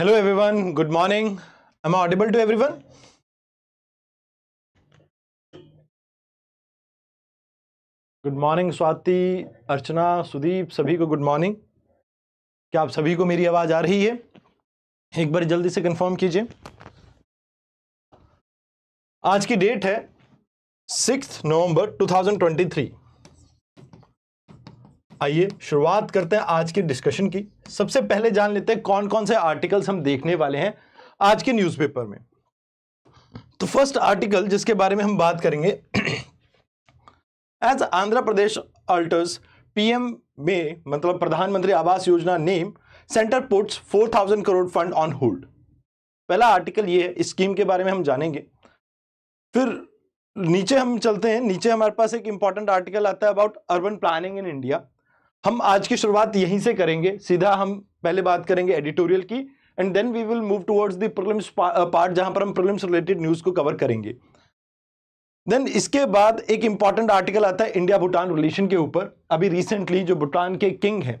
Hello everyone, good morning am I audible to everyone? Good morning Swati Archana Sudeep सभी को good morning क्या आप सभी को मेरी आवाज़ आ रही है एक बार जल्दी से कंफर्म कीजिए आज की डेट है सिक्स नवंबर थ्री आइए शुरुआत करते हैं आज के डिस्कशन की सबसे पहले जान लेते हैं कौन कौन से आर्टिकल्स हम देखने वाले हैं आज के न्यूज़पेपर में तो फर्स्ट आर्टिकल जिसके बारे में हम बात करेंगे as Andhra Pradesh alters PM में मतलब प्रधानमंत्री आवास योजना name centre puts 4000 crore fund on hold पहला आर्टिकल ये है स्कीम के बारे में हम जानेंगे फिर नीचे हम चलते हैं नीचे हमारे पास एक इंपॉर्टेंट आर्टिकल आता है about urban planning in India हम आज की शुरुआत यहीं से करेंगे सीधा हम पहले बात करेंगे एडिटोरियल की and then we will move towards the prelims part जहां पर हम प्रिलिम्स रिलेटेड न्यूज को कवर करेंगे देन इसके बाद एक इंपॉर्टेंट आर्टिकल आता है इंडिया भूटान रिलेशन के ऊपर अभी रिसेंटली जो भूटान के किंग है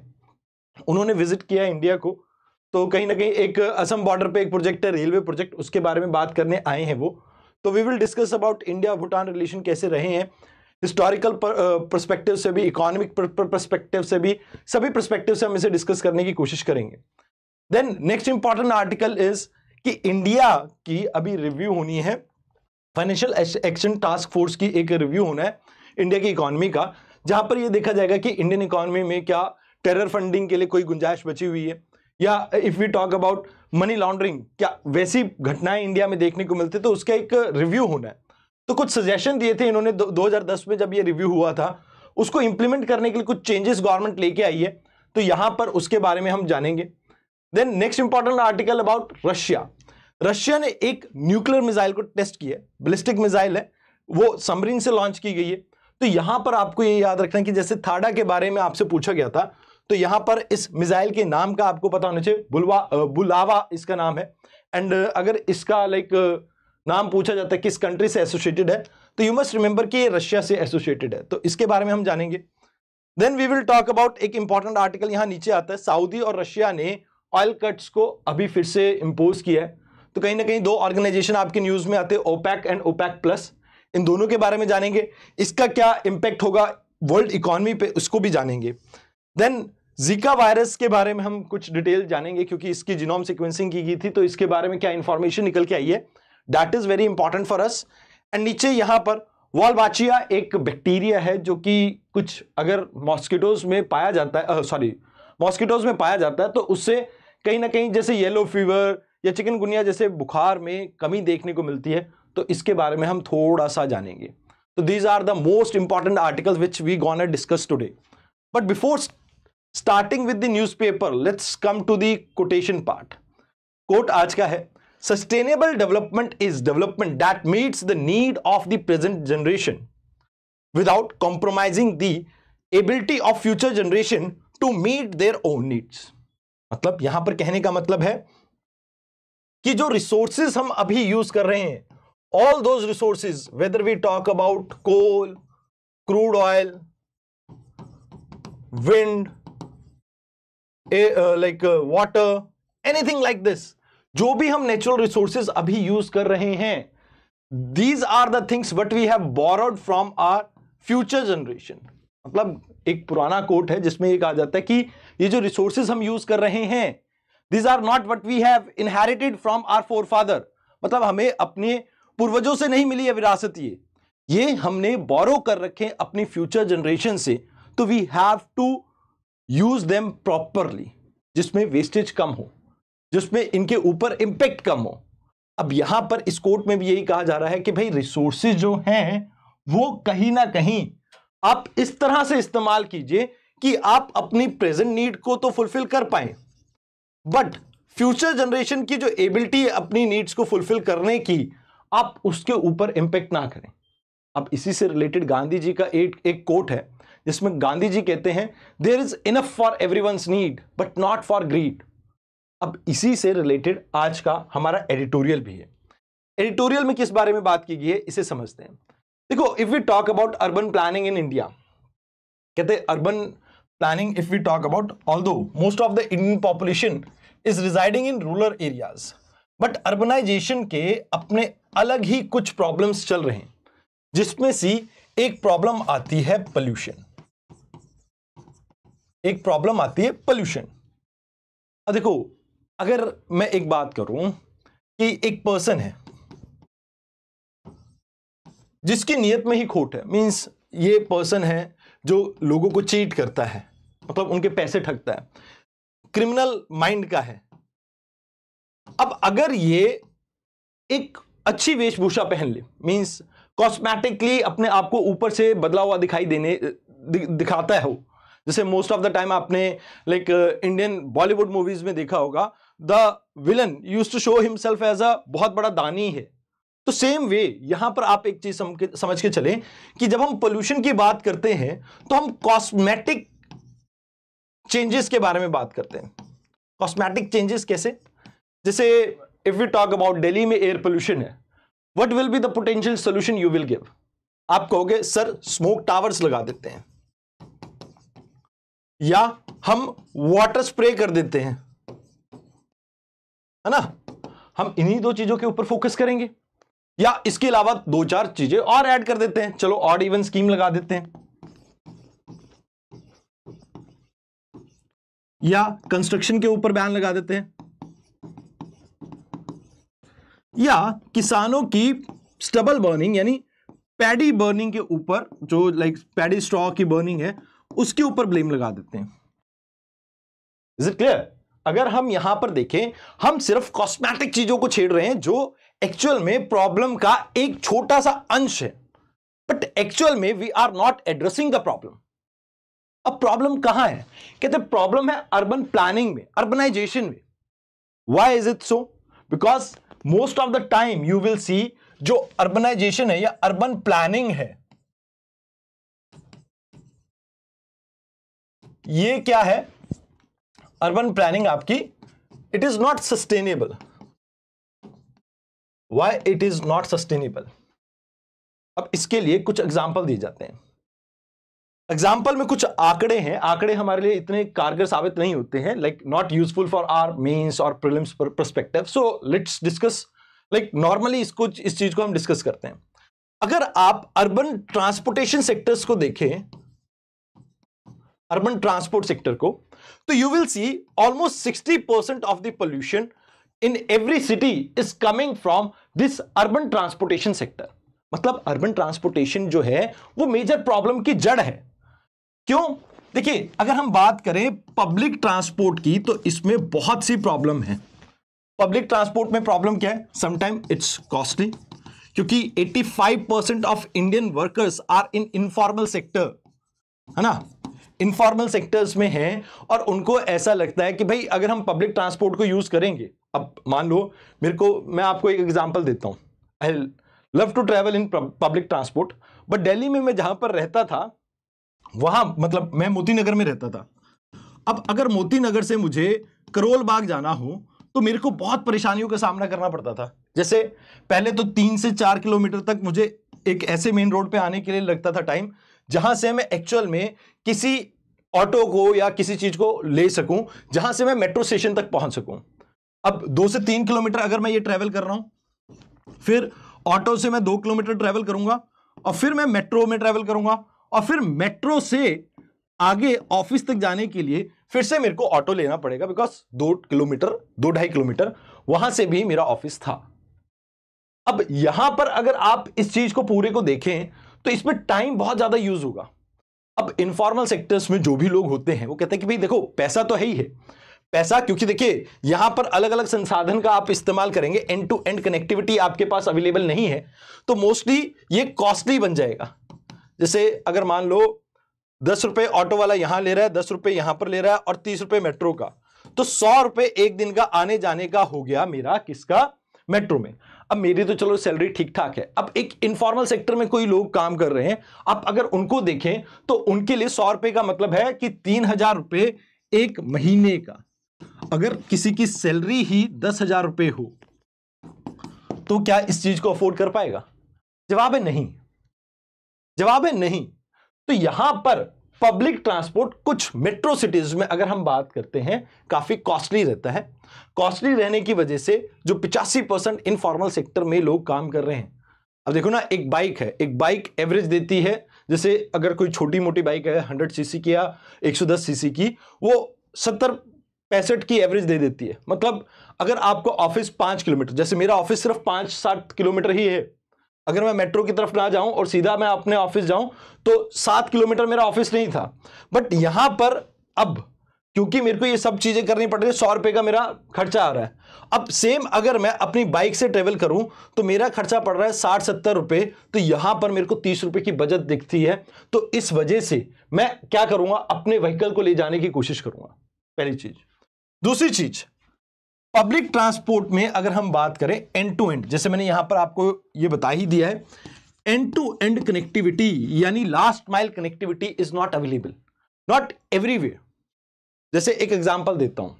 उन्होंने विजिट किया इंडिया को तो कहीं ना कहीं एक असम बॉर्डर पे एक प्रोजेक्ट है रेलवे प्रोजेक्ट उसके बारे में बात करने आए हैं वो तो we will discuss about India Bhutan relation कैसे रहे हैं हिस्टोरिकल परस्पेक्टिव uh, से भी इकोनॉमिक परस्पेक्टिव से भी सभी परस्पेक्टिव से हम इसे डिस्कस करने की कोशिश करेंगे then next important article is कि इंडिया की अभी रिव्यू होनी है फाइनेंशियल एक्शन टास्क फोर्स की एक रिव्यू होना है इंडिया की इकोनॉमी का जहां पर यह देखा जाएगा कि इंडियन इकोनॉमी में क्या टेरर फंडिंग के लिए कोई गुंजाइश बची हुई है या if we talk about money laundering क्या वैसी घटनाएं इंडिया में देखने को मिलती तो उसका एक रिव्यू होना है तो कुछ सजेशन दिए थे इन्होंने 2010 में जब ये रिव्यू हुआ था उसको इंप्लीमेंट करने के लिए कुछ चेंजेस गवर्नमेंट लेके आई है तो यहां पर उसके बारे में हम जानेंगे then next important article about Russia Russia ने एक न्यूक्लियर मिसाइल को टेस्ट किया ब्लिस्टिक मिसाइल है वो समरीन से लॉन्च की गई है तो यहां पर आपको ये याद रखना कि जैसे थाडा के बारे में आपसे पूछा गया था तो यहां पर इस मिसाइल के नाम का आपको पता होना चाहिए बुलवा बुलावा इसका नाम है एंड अगर इसका लाइक नाम पूछा जाता है किस कंट्री से एसोसिएटेड है तो यू मस्ट रिमेंबर कि ये रशिया से एसोसिएटेड है तो इसके बारे में हम जानेंगे then we will talk about एक इंपॉर्टेंट आर्टिकल यहाँ नीचे आता है सऊदी और रशिया ने ऑयल कट्स को अभी फिर से इम्पोज किया है तो कहीं ना कहीं दो ऑर्गेनाइजेशन आपके न्यूज़ में आते हैं ओपैक एंड ओपैक प्लस इन दोनों के बारे में जानेंगे इसका क्या इम्पैक्ट होगा वर्ल्ड इकोनॉमी पे उसको भी जानेंगे देन जीका वायरस के बारे में हम कुछ डिटेल जानेंगे क्योंकि इसकी जिनोम सिक्वेंसिंग की गई थी तो इसके बारे में क्या इन्फॉर्मेशन निकल के आई है that is very important for us and नीचे यहां पर वॉलवाचिया एक बैक्टीरिया है जो कि कुछ अगर मॉस्किटोज में पाया जाता है सॉरी मॉस्किटोज में पाया जाता है तो उससे कहीं ना कहीं जैसे येलो फीवर या चिकनगुनिया जैसे बुखार में कमी देखने को मिलती है तो इसके बारे में हम थोड़ा सा जानेंगे तो these are the most important article which we gonna discuss today but before starting with the news paper let's come to the quotation part quote आज का है sustainable development is development that meets the need of the present generation without compromising the ability of future generation to meet their own needs मतलब यहां पर कहने का मतलब है कि जो रिसोर्सेज हम अभी यूज कर रहे हैं all those resources whether we talk about coal crude oil wind like water anything like this जो भी हम नेचुरल रिसोर्सेज अभी यूज कर रहे हैं these are the things what we have borrowed from our future generation मतलब एक पुराना कोट है जिसमें ये कहा जाता है कि ये जो रिसोर्सेज हम यूज कर रहे हैं these are not what we have inherited from our forefather मतलब हमें अपने पूर्वजों से नहीं मिली है विरासत ये ये हमने बोरो कर रखे अपनी फ्यूचर जनरेशन से तो we have to use them properly जिसमें वेस्टेज कम हो जिसमें इनके ऊपर इंपैक्ट कम हो अब यहां पर इस कोर्ट में भी यही कहा जा रहा है कि भाई रिसोर्सेज जो हैं वो कहीं ना कहीं आप इस तरह से इस्तेमाल कीजिए कि आप अपनी प्रेजेंट नीड को तो फुलफिल कर पाए बट फ्यूचर जनरेशन की जो एबिलिटी अपनी नीड्स को फुलफिल करने की आप उसके ऊपर इंपैक्ट ना करें अब इसी से रिलेटेड गांधी जी का एक एक कोट है जिसमें गांधी जी कहते हैं there is enough for every need but not for greed अब इसी से रिलेटेड आज का हमारा एडिटोरियल भी है एडिटोरियल में किस बारे में बात की गई है इसे समझते हैं देखो if we talk about urban planning in India कहते हैं urban planning if we talk about although most of the Indian population is residing in rural areas but urbanisation के अपने अलग ही कुछ प्रॉब्लम्स चल रहे हैं जिसमें से एक प्रॉब्लम आती है पॉल्यूशन एक प्रॉब्लम आती है पॉल्यूशन अब देखो अगर मैं एक बात करूं कि एक पर्सन है जिसकी नीयत में ही खोट है मींस ये पर्सन है जो लोगों को चीट करता है मतलब उनके पैसे ठगता है क्रिमिनल माइंड का है अब अगर ये एक अच्छी वेशभूषा पहन ले मीन्स कॉस्मेटिकली अपने आप को ऊपर से बदला हुआ दिखाई देने दि, दिखाता है वो जैसे मोस्ट ऑफ द टाइम आपने लाइक इंडियन बॉलीवुड मूवीज में देखा होगा the villain use to show himself as a बहुत बड़ा दानी है तो सेम वे यहां पर आप एक चीज समझ के चलें कि जब हम पोल्यूशन की बात करते हैं तो हम कॉस्मेटिक चेंजेस के बारे में बात करते हैं कॉस्मेटिक चेंजेस कैसे जैसे if you talk about Delhi में एयर पोल्यूशन है what will be the potential solution you will give आप कहोगे सर स्मोक टावर्स लगा देते हैं या हम वाटर स्प्रे कर देते हैं है ना हम इन्हीं दो चीजों के ऊपर फोकस करेंगे या इसके अलावा दो चार चीजें और ऐड कर देते हैं चलो ऑड इवन स्कीम लगा देते हैं या कंस्ट्रक्शन के ऊपर बैन लगा देते हैं या किसानों की स्टबल बर्निंग यानी पैडी बर्निंग के ऊपर जो लाइक पैडी स्ट्रॉ की बर्निंग है उसके ऊपर ब्लेम लगा देते हैं इज इट क्लियर अगर हम यहां पर देखें हम सिर्फ कॉस्मेटिक चीजों को छेड़ रहे हैं जो एक्चुअल में प्रॉब्लम का एक छोटा सा अंश है बट एक्चुअल में we are not addressing the problem अब प्रॉब्लम कहां है कहते प्रॉब्लम है अर्बन प्लानिंग में अर्बनाइजेशन में why is it so because most of the time you will see जो अर्बनाइजेशन है या अर्बन प्लानिंग है ये क्या है अर्बन प्लानिंग आपकी it is not sustainable why it is not sustainable अब इसके लिए कुछ एग्जाम्पल दिए जाते हैं एग्जाम्पल में कुछ आंकड़े हैं आंकड़े हमारे लिए इतने कारगर साबित नहीं होते हैं like not useful for our mains और prelims perspective so let's discuss like normally इसको इस चीज को हम डिस्कस करते हैं अगर आप अर्बन ट्रांसपोर्टेशन सेक्टर्स को देखें अर्बन ट्रांसपोर्ट सेक्टर को तो you will see almost sixty percent of the pollution in every city is coming from this urban transportation sector मतलब अर्बन ट्रांसपोर्टेशन जो है वो मेजर प्रॉब्लम की जड़ है क्यों देखिए अगर हम बात करें पब्लिक ट्रांसपोर्ट की तो इसमें बहुत सी प्रॉब्लम है पब्लिक ट्रांसपोर्ट में प्रॉब्लम क्या है समटाइम इट्स कॉस्टली क्योंकि 85 percent of Indian workers are in informal sector है ना इनफॉर्मल सेक्टर्स में हैं और उनको ऐसा लगता है कि भाई अगर हम पब्लिक ट्रांसपोर्ट को यूज़ करेंगे अब मान लो मेरे को मैं आपको एक एग्जाम्पल देता हूँ I love to travel in public transport but Delhi में मैं जहां पर रहता था वहां मतलब मैं मोती नगर में रहता था अब अगर मोती नगर से मुझे करोल बाग जाना हो तो मेरे को बहुत परेशानियों का सामना करना पड़ता था जैसे पहले तो तीन से चार किलोमीटर तक मुझे एक ऐसे मेन रोड पे आने के लिए लगता था टाइम जहां से मैं एक्चुअल में किसी ऑटो को या किसी चीज को ले सकूं जहां से मैं मेट्रो स्टेशन तक पहुंच सकूं अब दो से तीन किलोमीटर अगर मैं ये ट्रेवल कर रहा हूं फिर ऑटो से मैं दो किलोमीटर ट्रेवल करूंगा और फिर मैं मेट्रो में ट्रेवल करूंगा और फिर मेट्रो से आगे ऑफिस तक जाने के लिए फिर से मेरे को ऑटो लेना पड़ेगा बिकॉज दो किलोमीटर दो ढाई किलोमीटर वहां से भी मेरा ऑफिस था अब यहां पर अगर आप इस चीज को पूरे को देखें तो इसमें टाइम बहुत ज्यादा यूज होगा अब इनफॉर्मल सेक्टर्स में जो भी लोग होते हैं वो कहते हैं कि भाई देखो पैसा तो है ही है पैसा क्योंकि देखिए यहां पर अलग अलग संसाधन का आप इस्तेमाल करेंगे एंड टू एंड कनेक्टिविटी आपके पास अवेलेबल नहीं है तो मोस्टली ये कॉस्टली बन जाएगा जैसे अगर मान लो दस रुपए ऑटो वाला यहां ले रहा है दस रुपए यहां पर ले रहा है और तीस रुपए मेट्रो का तो सौ रुपए एक दिन का आने जाने का हो गया मेरा किसका मेट्रो में अब मेरी तो चलो सैलरी ठीक ठाक है अब एक इनफॉर्मल सेक्टर में कोई लोग काम कर रहे हैं आप अगर उनको देखें तो उनके लिए सौ रुपए का मतलब है कि तीन हजार रुपये एक महीने का अगर किसी की सैलरी ही दस हजार रुपए हो तो क्या इस चीज को अफोर्ड कर पाएगा जवाब है नहीं जवाब है नहीं तो यहां पर पब्लिक ट्रांसपोर्ट कुछ मेट्रो सिटीज में अगर हम बात करते हैं काफ़ी कॉस्टली रहता है कॉस्टली रहने की वजह से जो पिचासी परसेंट इनफॉर्मल सेक्टर में लोग काम कर रहे हैं अब देखो ना एक बाइक है एक बाइक एवरेज देती है जैसे अगर कोई छोटी मोटी बाइक है हंड्रेड सीसी की या एक सौ दस सीसी की वो सत्तर पैंसठ की एवरेज दे देती है मतलब अगर आपको ऑफिस पांच किलोमीटर जैसे मेरा ऑफिस सिर्फ पांच सात किलोमीटर ही है अगर मैं मेट्रो की तरफ ना जाऊं और सीधा मैं अपने ऑफिस जाऊं तो सात किलोमीटर मेरा ऑफिस नहीं था बट यहां पर अब क्योंकि मेरे को ये सब चीज़ें करनी पड़ रही है सौ रुपए का मेरा खर्चा आ रहा है अब सेम अगर मैं अपनी बाइक से ट्रेवल करूं तो मेरा खर्चा पड़ रहा है साठ सत्तर रुपए तो यहां पर मेरे को तीस रुपए की बचत दिखती है तो इस वजह से मैं क्या करूंगा अपने व्हीकल को ले जाने की कोशिश करूंगा पहली चीज़ दूसरी चीज़ पब्लिक ट्रांसपोर्ट में अगर हम बात करें एंड टू एंड जैसे मैंने यहां पर आपको ये बता ही दिया है एंड टू एंड कनेक्टिविटी यानी last mile connectivity is not available not way जैसे एक एग्जाम्पल देता हूं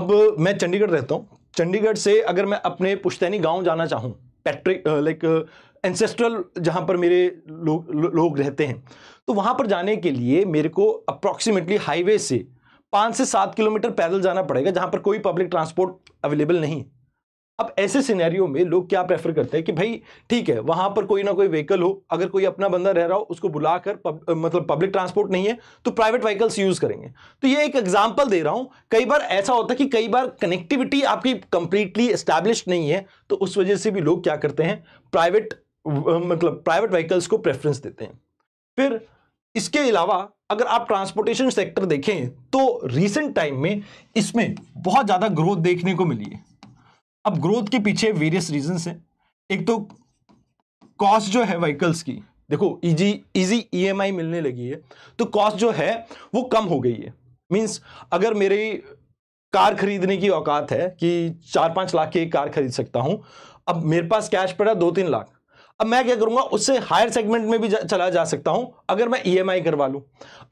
अब मैं चंडीगढ़ रहता हूं चंडीगढ़ से अगर मैं अपने पुश्तैनी गांव जाना चाहूं पैट्रिक लाइक एंसेस्ट्रल जहां पर मेरे लोग लो, लोग रहते हैं तो वहां पर जाने के लिए मेरे को अप्रॉक्सीमेटली हाईवे से पांच से सात किलोमीटर पैदल जाना पड़ेगा जहां पर कोई पब्लिक ट्रांसपोर्ट अवेलेबल नहीं अब ऐसे सिनेरियो में लोग क्या प्रेफर करते हैं कि भाई ठीक है वहां पर कोई ना कोई व्हीकल हो अगर कोई अपना बंदा रह रहा हो उसको बुलाकर पब, मतलब पब्लिक ट्रांसपोर्ट नहीं है तो प्राइवेट व्हीकल्स यूज़ करेंगे तो ये एक एग्जांपल दे रहा हूँ कई बार ऐसा होता है कि कई बार कनेक्टिविटी आपकी कंप्लीटली एस्टैब्लिश नहीं है तो उस वजह से भी लोग क्या करते हैं प्राइवेट मतलब प्राइवेट व्हीकल्स को प्रेफरेंस देते हैं फिर इसके अलावा अगर आप ट्रांसपोर्टेशन सेक्टर देखें तो रिसेंट टाइम में इसमें बहुत ज़्यादा ग्रोथ देखने को मिली है अब ग्रोथ के पीछे वेरियस रीजन है एक तो कॉस्ट जो है व्हीकल्स की देखो इजी इजी ईएमआई मिलने लगी है तो कॉस्ट जो है वो कम हो गई है मींस अगर मेरी कार खरीदने की औकात है कि चार पांच लाख की एक कार खरीद सकता हूं अब मेरे पास कैश पड़ा दो तीन लाख अब मैं क्या करूंगा उससे हायर सेगमेंट में भी जा, चला जा सकता हूं अगर मैं ईएमआई e करवा लूं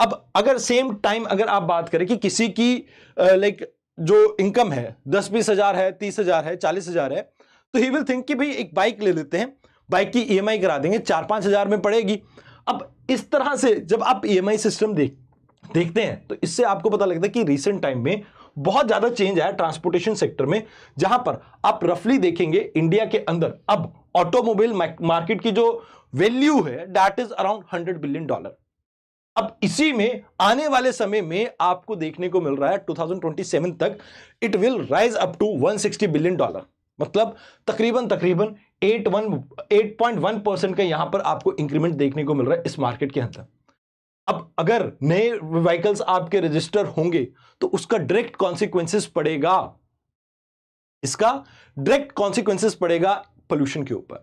अब अगर सेम टाइम अगर आप बात करें कि किसी की लाइक जो इनकम है दस बीस हजार है तीस हजार है चालीस हजार है तो ही विल थिंक कि भाई एक बाइक ले लेते हैं बाइक की ई e करा देंगे चार पांच हजार में पड़ेगी अब इस तरह से जब आप ई e सिस्टम देख देखते हैं तो इससे आपको पता लगता है कि रिसेंट टाइम में बहुत ज्यादा चेंज आया ट्रांसपोर्टेशन सेक्टर में जहां पर आप रफली देखेंगे इंडिया के अंदर अब ऑटोमोबाइल मार्केट की जो वैल्यू है that is around hundred billion dollar अब इसी में आने वाले समय में आपको देखने को मिल रहा है 2027 तक it will rise up to 160 billion dollar मतलब तकरीबन तकरीबन 8.1 परसेंट का यहां पर आपको इंक्रीमेंट देखने को मिल रहा है इस मार्केट के अंदर अब अगर नए व्हीकल्स आपके रजिस्टर होंगे तो उसका डायरेक्ट कॉन्सिक्वेंसेस पड़ेगा इसका डायरेक्ट कॉन्सिक्वेंसिस पड़ेगा पोल्यूशन के ऊपर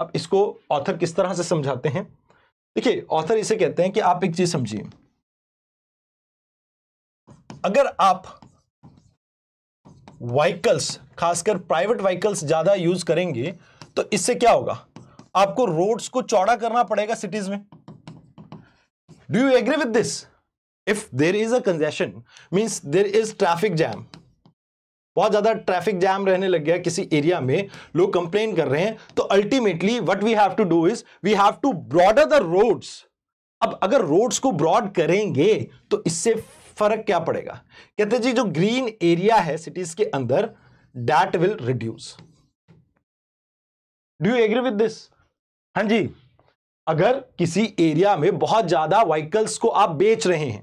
अब इसको ऑथर किस तरह से समझाते हैं देखिए ऑथर इसे कहते हैं कि आप एक चीज समझिए अगर आप व्हीकल्स खासकर प्राइवेट व्हीकल्स ज्यादा यूज करेंगे तो इससे क्या होगा आपको रोड्स को चौड़ा करना पड़ेगा सिटीज में Do you agree with this? If there is a congestion, means there is traffic jam. बहुत ज्यादा ट्रैफिक जैम रहने लग गया किसी एरिया में लोग कंप्लेन कर रहे हैं तो ultimately what we have to do is we have to broader the roads अब अगर रोड्स को ब्रॉड करेंगे तो इससे फर्क क्या पड़ेगा कहते जी जो ग्रीन एरिया है सिटीज के अंदर that will reduce do you agree with this हां जी अगर किसी एरिया में बहुत ज़्यादा व्हीकल्स को आप बेच रहे हैं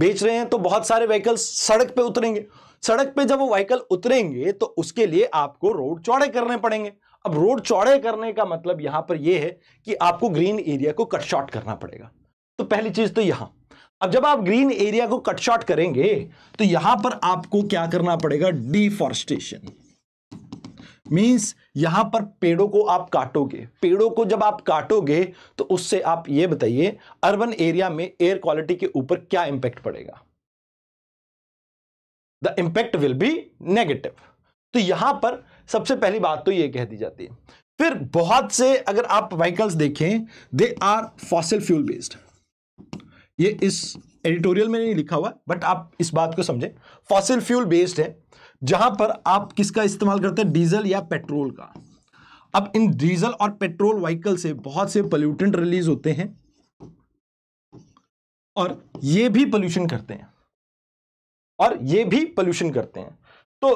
बेच रहे हैं तो बहुत सारे व्हीकल्स सड़क पे उतरेंगे सड़क पे जब वो व्हीकल उतरेंगे तो उसके लिए आपको रोड चौड़े करने पड़ेंगे अब रोड चौड़े करने का मतलब यहां पर यह है कि आपको ग्रीन एरिया को कट शॉर्ट करना पड़ेगा तो पहली चीज तो यहां अब जब आप ग्रीन एरिया को कट शॉर्ट करेंगे तो यहां पर आपको क्या करना पड़ेगा डिफॉरेस्टेशन मीन्स यहां पर पेड़ों को आप काटोगे पेड़ों को जब आप काटोगे तो उससे आप ये बताइए अर्बन एरिया में एयर क्वालिटी के ऊपर क्या इंपैक्ट पड़ेगा the impact will be negative तो यहां पर सबसे पहली बात तो ये कह दी जाती है फिर बहुत से अगर आप व्हीकल्स देखें they are fossil fuel based ये इस एडिटोरियल में नहीं लिखा हुआ बट आप इस बात को समझें फॉसिल फ्यूल बेस्ड है जहां पर आप किसका इस्तेमाल करते हैं डीजल या पेट्रोल का अब इन डीजल और पेट्रोल व्हीकल से बहुत से पोल्यूटेंट रिलीज होते हैं और ये भी पोल्यूशन करते हैं और ये भी पोल्यूशन करते हैं तो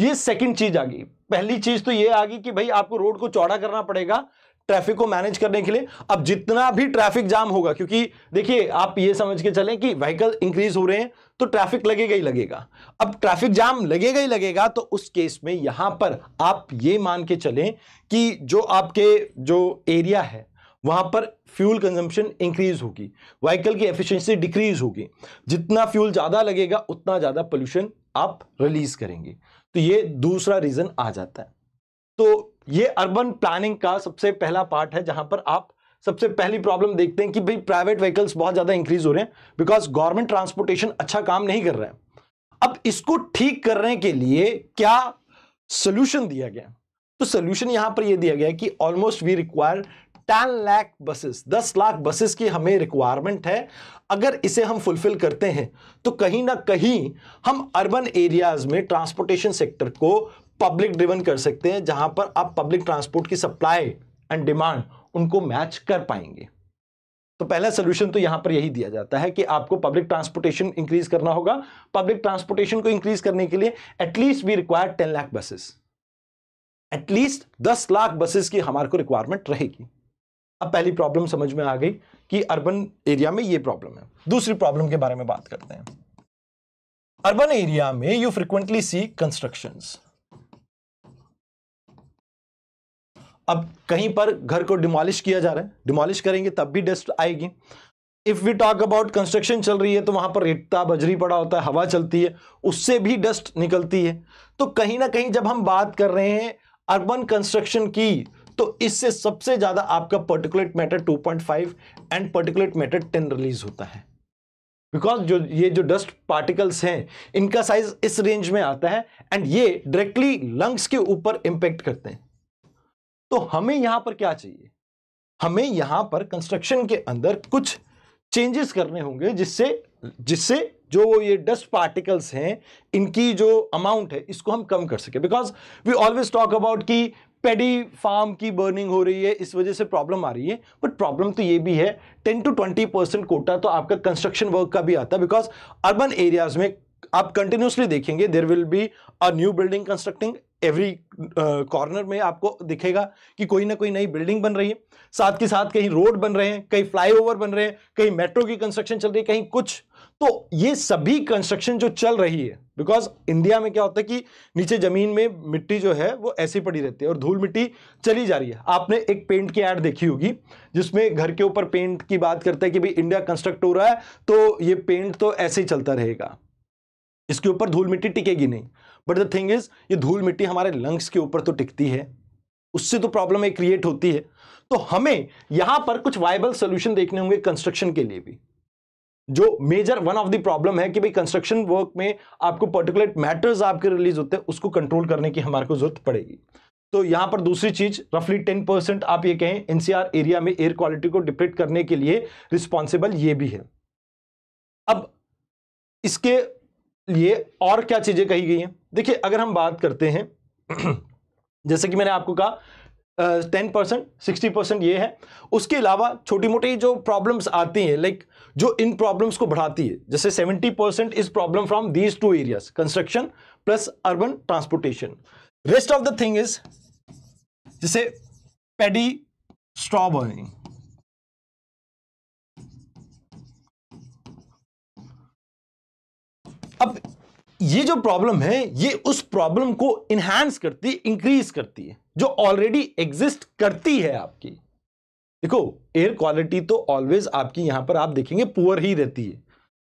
ये सेकंड चीज आ गई पहली चीज तो ये आ गई कि भाई आपको रोड को चौड़ा करना पड़ेगा ट्रैफिक को मैनेज करने के लिए अब जितना भी ट्रैफिक जाम होगा क्योंकि देखिए आप ये समझ के चलें कि व्हीकल इंक्रीज हो रहे हैं तो ट्रैफिक लगेगा ही लगेगा अब ट्रैफिक जाम लगेगा ही लगेगा तो उस केस में यहां पर आप ये मान के चलें कि जो आपके जो एरिया है वहां पर फ्यूल कंजम्पशन इंक्रीज होगी व्हीकल की एफिशियंसी डिक्रीज होगी जितना फ्यूल ज़्यादा लगेगा उतना ज़्यादा पोल्यूशन आप रिलीज करेंगे तो ये दूसरा रीज़न आ जाता है तो ये अर्बन प्लानिंग का सबसे पहला पार्ट है जहां पर आप सबसे पहली प्रॉब्लम देखते हैं कि भाई प्राइवेट व्हीकल्स बहुत ज्यादा इंक्रीज हो रहे हैं बिकॉज गवर्नमेंट ट्रांसपोर्टेशन अच्छा काम नहीं कर रहे हैं अब इसको ठीक करने के लिए क्या सोल्यूशन दिया गया तो सोल्यूशन यहां पर यह दिया गया कि almost we require ten lakh buses दस लाख बसेस की हमें रिक्वायरमेंट है अगर इसे हम फुलफिल करते हैं तो कहीं ना कहीं हम अर्बन एरियाज में ट्रांसपोर्टेशन सेक्टर को पब्लिक ड्रिवन कर सकते हैं जहां पर आप पब्लिक ट्रांसपोर्ट की सप्लाई एंड डिमांड उनको मैच कर पाएंगे तो पहला सोल्यूशन तो यहां पर यही दिया जाता है कि आपको पब्लिक ट्रांसपोर्टेशन इंक्रीज करना होगा पब्लिक ट्रांसपोर्टेशन को इंक्रीज करने के लिए at least we require ten lakh buses at least दस लाख बसेस की हमारे को रिक्वायरमेंट रहेगी अब पहली प्रॉब्लम समझ में आ गई कि अर्बन एरिया में ये प्रॉब्लम है दूसरी प्रॉब्लम के बारे में बात करते हैं अर्बन एरिया में यू फ्रिक्वेंटली सी कंस्ट्रक्शंस अब कहीं पर घर को डिमोलिश किया जा रहा है डिमोलिश करेंगे तब भी डस्ट आएगी if we talk about construction चल रही है तो वहां पर रेटता बजरी पड़ा होता है हवा चलती है उससे भी डस्ट निकलती है तो कहीं ना कहीं जब हम बात कर रहे हैं अर्बन कंस्ट्रक्शन की तो इससे सबसे ज़्यादा आपका particulate matter 2.5 and particulate matter 10 release होता है बिकॉज जो ये जो डस्ट पार्टिकल्स हैं इनका साइज इस रेंज में आता है एंड ये डायरेक्टली लंग्स के ऊपर इंपैक्ट करते हैं तो हमें यहां पर क्या चाहिए हमें यहां पर कंस्ट्रक्शन के अंदर कुछ चेंजेस करने होंगे जिससे जिससे जो ये डस्ट पार्टिकल्स हैं इनकी जो अमाउंट है इसको हम कम कर सके because we always talk about कि पेडी फार्म की बर्निंग हो रही है इस वजह से प्रॉब्लम आ रही है बट प्रॉब्लम तो ये भी है 10 टू 20 परसेंट कोटा तो आपका कंस्ट्रक्शन वर्क का भी आता है बिकॉज अर्बन एरियाज में आप कंटिन्यूसली देखेंगे there will be a new building constructing every corner uh, में आपको दिखेगा कि कोई ना कोई नई बिल्डिंग बन रही है साथ के साथ कहीं रोड बन रहे हैं कहीं फ्लाईओवर बन रहे हैं कहीं मेट्रो की कंस्ट्रक्शन चल रही है कहीं कुछ तो ये सभी कंस्ट्रक्शन जो चल रही है बिकॉज इंडिया में क्या होता है कि नीचे जमीन में मिट्टी जो है वो ऐसी पड़ी रहती है और धूल मिट्टी चली जा रही है आपने एक पेंट की एड देखी होगी जिसमें घर के ऊपर पेंट की बात करते हैं कि भाई इंडिया कंस्ट्रक्ट हो रहा है तो ये पेंट तो ऐसे ही चलता रहेगा इसके ऊपर धूल मिट्टी टिकेगी नहीं बट द थिंग इज ये धूल मिट्टी हमारे लंग्स के ऊपर तो टिकती है उससे तो प्रॉब्लम एक क्रिएट होती है तो हमें यहां पर कुछ वायबल सोल्यूशन देखने होंगे कंस्ट्रक्शन के लिए भी जो major one of the problem है कि भाई कंस्ट्रक्शन वर्क में आपको पर्टिकुलर मैटर्स आपके रिलीज होते हैं उसको कंट्रोल करने की हमारे को जरूरत पड़ेगी तो यहां पर दूसरी चीज रफली टेन परसेंट आप ये कहें एनसीआर एरिया में एयर क्वालिटी को डिप्रेट करने के लिए रिस्पॉन्सिबल ये भी है अब इसके लिए और क्या चीज़ें कही गई हैं देखिए अगर हम बात करते हैं जैसे कि मैंने आपको कहा टेन परसेंट सिक्सटी परसेंट ये है उसके अलावा छोटी मोटी जो प्रॉब्लम्स आती हैं लाइक जो इन प्रॉब्लम्स को बढ़ाती है जैसे seventy percent is problem from these two areas construction plus urban transportation rest of the thing is जैसे पेडी स्ट्रॉ बर्निंग अब ये जो प्रॉब्लम है ये उस प्रॉब्लम को इनहेंस करती है इंक्रीज करती है जो ऑलरेडी एग्जिस्ट करती है आपकी देखो एयर क्वालिटी तो ऑलवेज आपकी यहां पर आप देखेंगे पुअर ही रहती है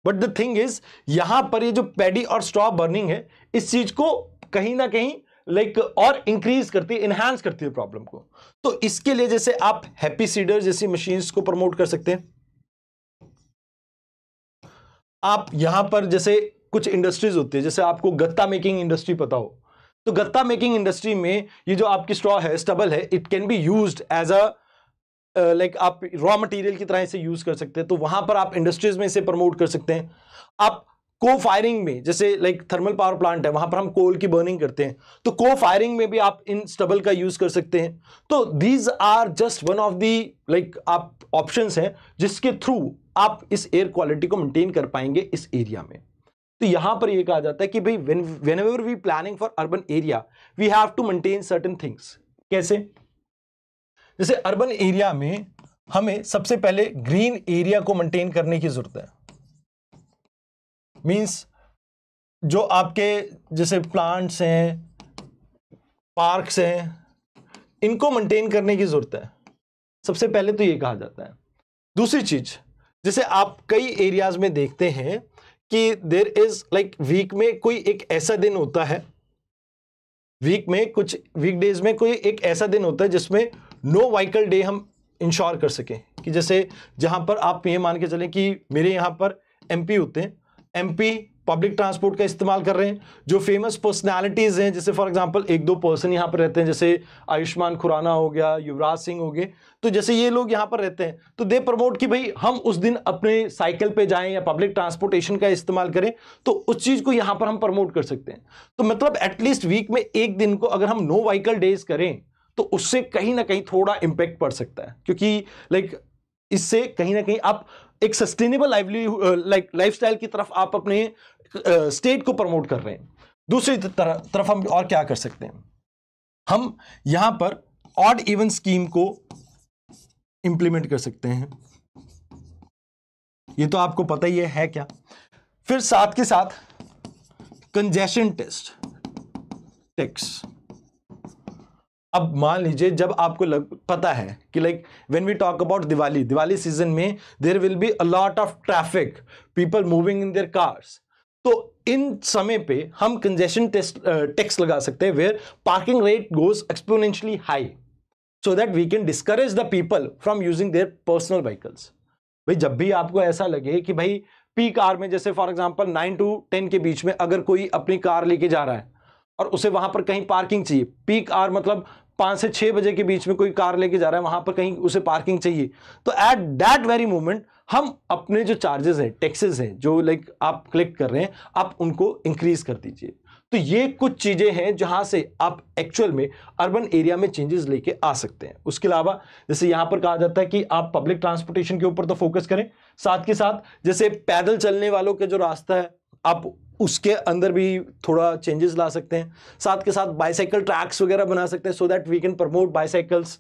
बट द थिंग इज यहां पर ये जो पैडी और स्ट्रॉ बर्निंग है इस चीज को कहीं ना कहीं लाइक like, और इंक्रीज करती है इनहेंस करती है प्रॉब्लम को तो इसके लिए जैसे आप हैप्पी सीडर जैसी मशीन को प्रमोट कर सकते हैं आप यहां पर जैसे कुछ इंडस्ट्रीज होती है जैसे आपको गत्ता मेकिंग इंडस्ट्री पता हो तो गत्ता मेकिंग इंडस्ट्री में ये जो आपकी स्ट्रॉ है स्टबल है it can be use as a like आप रॉ मटेरियल की तरह इसे यूज कर सकते हैं तो वहां पर आप इंडस्ट्रीज में इसे प्रमोट कर सकते हैं आप को फायरिंग में जैसे लाइक थर्मल पावर प्लांट है वहां पर हम कोल की बर्निंग करते हैं तो को फायरिंग में भी आप इन स्टबल का यूज कर सकते हैं तो these are just one of the like आप ऑप्शंस हैं जिसके थ्रू आप इस एयर क्वालिटी को मेंटेन कर पाएंगे इस एरिया में तो यहां पर यह कहा जाता है कि भाई whenever we planning for urban area we have to maintain certain things कैसे जैसे अर्बन एरिया में हमें सबसे पहले ग्रीन एरिया को मेंटेन करने की जरूरत है मींस जो आपके जैसे प्लांट्स हैं पार्क्स हैं इनको मेंटेन करने की ज़रूरत है सबसे पहले तो ये कहा जाता है दूसरी चीज़ जैसे आप कई एरियाज़ में देखते हैं कि देर इज लाइक वीक में कोई एक ऐसा दिन होता है वीक में कुछ वीक डेज में कोई एक ऐसा दिन होता है जिसमें नो वाइकल डे हम इंश्योर कर सकें कि जैसे जहां पर आप ये मान के चलें कि मेरे यहां पर एमपी होते हैं एमपी पब्लिक ट्रांसपोर्ट का इस्तेमाल कर रहे हैं जो फेमस पर्सनालिटीज़ हैं जैसे फॉर एग्जांपल एक दो पर्सन यहाँ पर रहते हैं जैसे आयुष्मान खुराना हो गया युवराज सिंह हो गए तो जैसे ये लोग यहाँ पर रहते हैं तो दे प्रमोट कि भाई हम उस दिन अपने साइकिल पे जाएं या पब्लिक ट्रांसपोर्टेशन का इस्तेमाल करें तो उस चीज़ को यहाँ पर हम प्रमोट कर सकते हैं तो मतलब एटलीस्ट वीक में एक दिन को अगर हम नो वहीकल डेज करें तो उससे कहीं ना कहीं थोड़ा इम्पैक्ट पड़ सकता है क्योंकि लाइक इससे कहीं ना कहीं आप एक सस्टेनेबल लाइवलीहुड लाइक लाइफस्टाइल की तरफ आप अपने स्टेट uh, को प्रमोट कर रहे हैं दूसरी तरफ तरफ हम और क्या कर सकते हैं हम यहां पर ऑड इवन स्कीम को इंप्लीमेंट कर सकते हैं ये तो आपको पता ही है, है क्या फिर साथ के साथ कंजेशन टेस्ट टेक्स्ट अब मान लीजिए जब आपको लग पता है कि like when we talk about Diwali Diwali season में there will be a lot of traffic people moving in their cars तो इन समय पे हम कंजेशन टेस्ट टैक्स लगा सकते हैं where parking rate goes exponentially high so that we can discourage the people from using their personal vehicles भाई जब भी आपको ऐसा लगे कि भाई पीक आर में जैसे for example nine to ten के बीच में अगर कोई अपनी कार लेके जा रहा है और उसे वहां पर कहीं पार्किंग चाहिए पीक आर मतलब पाँच से छः बजे के बीच में कोई कार लेके जा रहा है वहाँ पर कहीं उसे पार्किंग चाहिए तो एट दैट वेरी मोमेंट हम अपने जो चार्जेस हैं टैक्सेस हैं जो लाइक आप क्लिक कर रहे हैं आप उनको इंक्रीज कर दीजिए तो ये कुछ चीज़ें हैं जहाँ से आप एक्चुअल में अर्बन एरिया में चेंजेस लेके आ सकते हैं उसके अलावा जैसे यहाँ पर कहा जाता है कि आप पब्लिक ट्रांसपोर्टेशन के ऊपर तो फोकस करें साथ के साथ जैसे पैदल चलने वालों का जो रास्ता है आप उसके अंदर भी थोड़ा चेंजेस ला सकते हैं साथ के साथ बाइसाइकिल ट्रैक्स वगैरह बना सकते हैं so that we can promote bicycles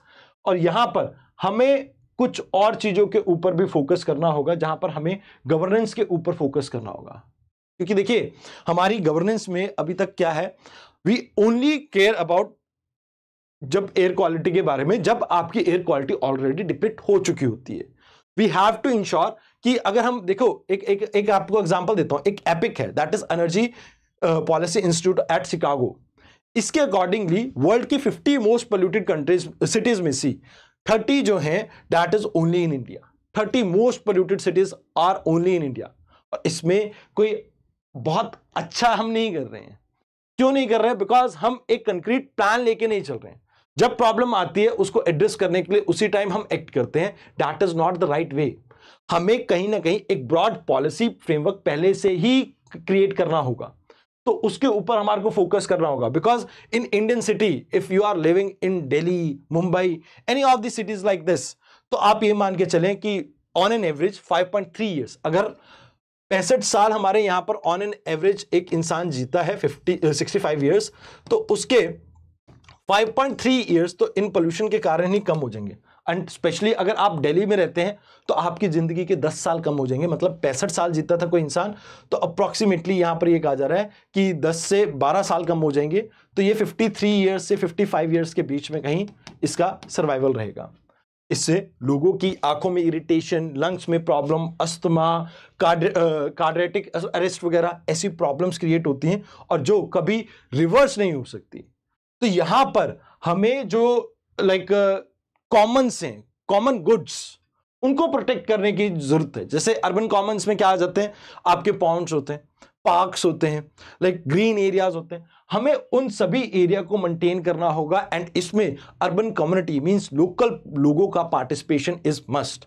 और यहाँ पर हमें कुछ और चीज़ों के ऊपर भी फोकस करना होगा जहां पर हमें गवर्नेंस के ऊपर फोकस करना होगा क्योंकि देखिए हमारी गवर्नेंस में अभी तक क्या है वी ओनली केयर अबाउट जब एयर क्वालिटी के बारे में जब आपकी एयर क्वालिटी ऑलरेडी डिपेक्ट हो चुकी होती है वी हैव टू इंश्योर कि अगर हम देखो एक एक एक आपको एग्जांपल देता हूं एक एपिक है that is energy policy institute at Chicago इसके अकॉर्डिंगली वर्ल्ड की 50 मोस्ट पोल्यूटेड कंट्रीज सिटीज में सी 30 जो हैं that is only in India 30 most polluted cities are only in India और इसमें कोई बहुत अच्छा हम नहीं कर रहे हैं क्यों नहीं कर रहे हैं बिकॉज हम एक कंक्रीट प्लान लेके नहीं चल रहे हैं जब प्रॉब्लम आती है उसको एड्रेस करने के लिए उसी टाइम हम एक्ट करते हैं that is not the right way हमें कहीं ना कहीं एक ब्रॉड पॉलिसी फ्रेमवर्क पहले से ही क्रिएट करना होगा तो उसके ऊपर हमारे को फोकस करना होगा because in Indian city if you are living in Delhi Mumbai any of the cities like this तो आप ये मान के चलें कि on an average 5.3 point years अगर पैंसठ साल हमारे यहाँ पर ऑन एन एवरेज एक इंसान जीता है 50 सिक्सटी फाइव ईयर्स तो उसके 5.3 इयर्स तो इन पोल्यूशन के कारण ही कम हो जाएंगे एंड स्पेशली अगर आप दिल्ली में रहते हैं तो आपकी ज़िंदगी के 10 साल कम हो जाएंगे मतलब पैंसठ साल जीता था कोई इंसान तो अप्रॉक्सीमेटली यहाँ पर ये कहा जा रहा है कि 10 से 12 साल कम हो जाएंगे तो ये 53 ईयर्स से 55 ईयर्स के बीच में कहीं इसका सर्वाइवल रहेगा इससे लोगों की आंखों में इरिटेशन लंग्स में प्रॉब्लम अस्थमा कार्डरेटिक अरेस्ट वगैरह ऐसी प्रॉब्लम्स क्रिएट होती हैं और जो कभी रिवर्स नहीं हो सकती तो यहां पर हमें जो लाइक कॉमन्स हैं कॉमन गुड्स उनको प्रोटेक्ट करने की जरूरत है जैसे अर्बन कॉमन्स में क्या आ जाते हैं आपके पॉन्ड्स होते हैं पार्क्स होते हैं लाइक ग्रीन एरियाज होते हैं हमें उन सभी एरिया को मेंटेन करना होगा एंड इसमें अर्बन कम्युनिटी मींस लोकल लोगों का participation is must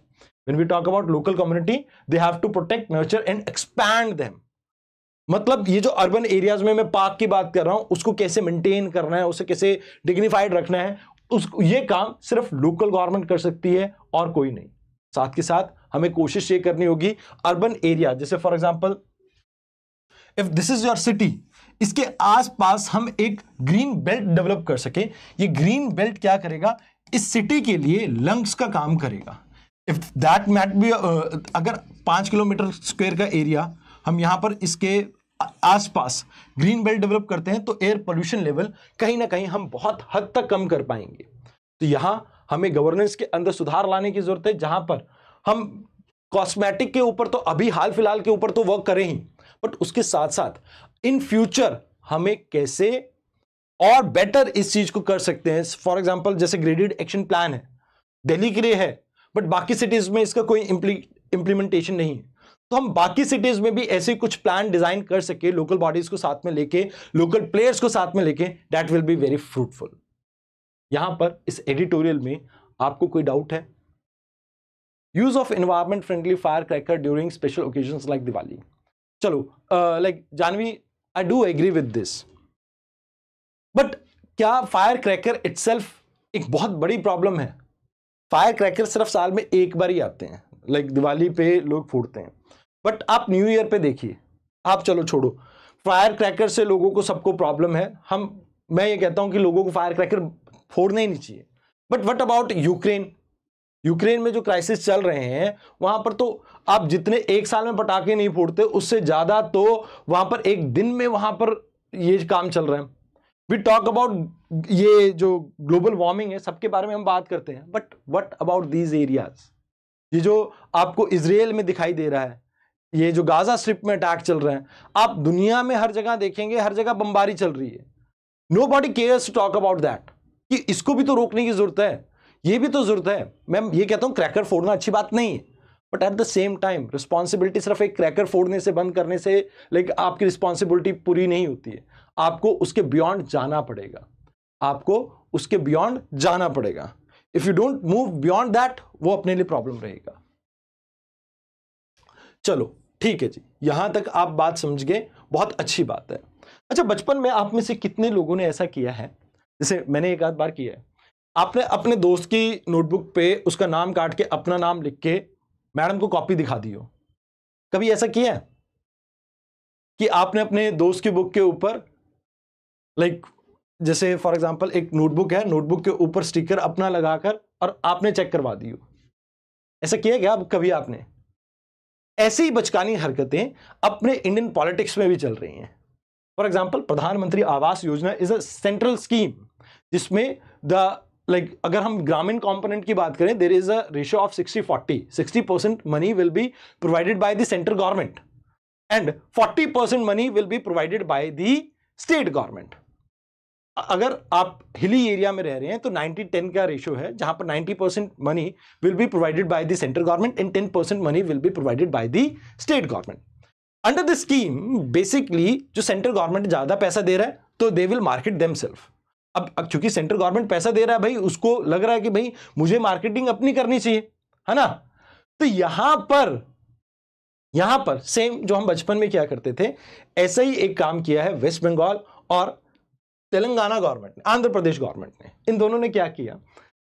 when we talk about local community they have to protect nurture and expand them मतलब ये जो अर्बन एरियाज में मैं पार्क की बात कर रहा हूँ उसको कैसे मेंटेन करना है उसे कैसे डिग्निफाइड रखना है उस ये काम सिर्फ लोकल गवर्नमेंट कर सकती है और कोई नहीं साथ के साथ हमें कोशिश ये करनी होगी अर्बन एरिया जैसे for example if this is your city इसके आसपास हम एक ग्रीन बेल्ट डेवलप कर सके ये ग्रीन बेल्ट क्या करेगा इस सिटी के लिए लंग्स का काम करेगा इफ दैट मैट बी अगर पांच किलोमीटर स्क्वेयर का एरिया हम यहाँ पर इसके आसपास ग्रीन बेल्ट डेवलप करते हैं तो एयर पोल्यूशन लेवल कहीं ना कहीं हम बहुत हद तक कम कर पाएंगे तो यहाँ हमें गवर्नेंस के अंदर सुधार लाने की जरूरत है जहां पर हम कॉस्मेटिक के ऊपर तो अभी हाल फिलहाल के ऊपर तो वर्क करें ही बट उसके साथ साथ इन फ्यूचर हमें कैसे और बेटर इस चीज को कर सकते हैं फॉर एग्जाम्पल जैसे ग्रेडिड एक्शन प्लान है दिल्ली के लिए है बट बाकी सिटीज में इसका कोई इम्प्लीमेंटेशन नहीं है तो हम बाकी सिटीज में भी ऐसे कुछ प्लान डिजाइन कर सके लोकल बॉडीज को साथ में लेके लोकल प्लेयर्स को साथ में लेके that will be very fruitful यहां पर इस एडिटोरियल में आपको कोई डाउट है use of environment friendly fire cracker during special occasion like Diwali चलो like Jahnavi I do agree with this but क्या फायर क्रैकर इट्सल्फ एक बहुत बड़ी प्रॉब्लम है फायर क्रैकर सिर्फ साल में एक बार ही आते हैं लाइक like, दिवाली पे लोग फोड़ते हैं बट आप न्यू ईयर पे देखिए आप चलो छोड़ो फायर क्रैकर से लोगों को सबको प्रॉब्लम है हम मैं ये कहता हूं कि लोगों को फायर क्रैकर फोड़ना ही नहीं चाहिए but what about Ukraine Ukraine में जो क्राइसिस चल रहे हैं वहां पर तो आप जितने एक साल में पटाखे नहीं फोड़ते उससे ज़्यादा तो वहां पर एक दिन में वहां पर ये काम चल रहे हैं वी टॉक अबाउट ये जो ग्लोबल वार्मिंग है सबके बारे में हम बात करते हैं but what about these areas ये जो आपको इसराइल में दिखाई दे रहा है ये जो गाजा स्ट्रिप में अटैक चल रहे हैं आप दुनिया में हर जगह देखेंगे हर जगह बमबारी चल रही है nobody cares to talk about that कि इसको भी तो रोकने की जरूरत है ये भी तो जरूरत है मैम ये कहता हूँ क्रैकर फोड़ना अच्छी बात नहीं है but at the same time responsibility सिर्फ एक क्रैकर फोड़ने से बंद करने से लाइक आपकी रिस्पॉन्सिबिलिटी पूरी नहीं होती है आपको उसके बियॉन्ड जाना पड़ेगा आपको उसके बियॉन्ड जाना पड़ेगा if you don't move beyond that वो अपने लिए प्रॉब्लम रहेगा चलो ठीक है जी यहां तक आप बात समझ गए बहुत अच्छी बात है अच्छा बचपन में आप में से कितने लोगों ने ऐसा किया है जैसे मैंने एक आध बार किया है आपने अपने दोस्त की नोटबुक पे उसका नाम काट के अपना नाम लिख के मैडम को कॉपी दिखा दी हो कभी ऐसा किया है कि आपने अपने दोस्त की बुक के ऊपर लाइक जैसे फॉर एग्जांपल एक नोटबुक है नोटबुक के ऊपर स्टिकर अपना लगाकर और आपने चेक करवा दी हो ऐसा किया क्या कभी आपने ऐसे ही बचकानी हरकतें अपने इंडियन पॉलिटिक्स में भी चल रही हैं फॉर एग्जाम्पल प्रधानमंत्री आवास Yojana is a central scheme जिसमें द लाइक like, अगर हम ग्रामीण कॉम्पोनेंट की बात करें there is a ratio of 60 40 60 percent money will be provided by the central government and 40 percent money will be provided by the state government अगर आप hilly area में रह रहे हैं तो 90 10 का रेशो है जहां पर 90 percent money will be provided by the central government and 10 percent money will be provided by the state government under the scheme basically जो सेंट्रल गवर्नमेंट ज़्यादा पैसा दे रहा है तो they will market themselves अब, अब चूंकि सेंट्रल गवर्नमेंट पैसा दे रहा है भाई उसको लग रहा है कि भाई मुझे मार्केटिंग अपनी करनी चाहिए है ना तो यहां पर यहां पर सेम जो हम बचपन में क्या करते थे ऐसा ही एक काम किया है वेस्ट बंगाल और तेलंगाना गवर्नमेंट ने आंध्र प्रदेश गवर्नमेंट ने इन दोनों ने क्या किया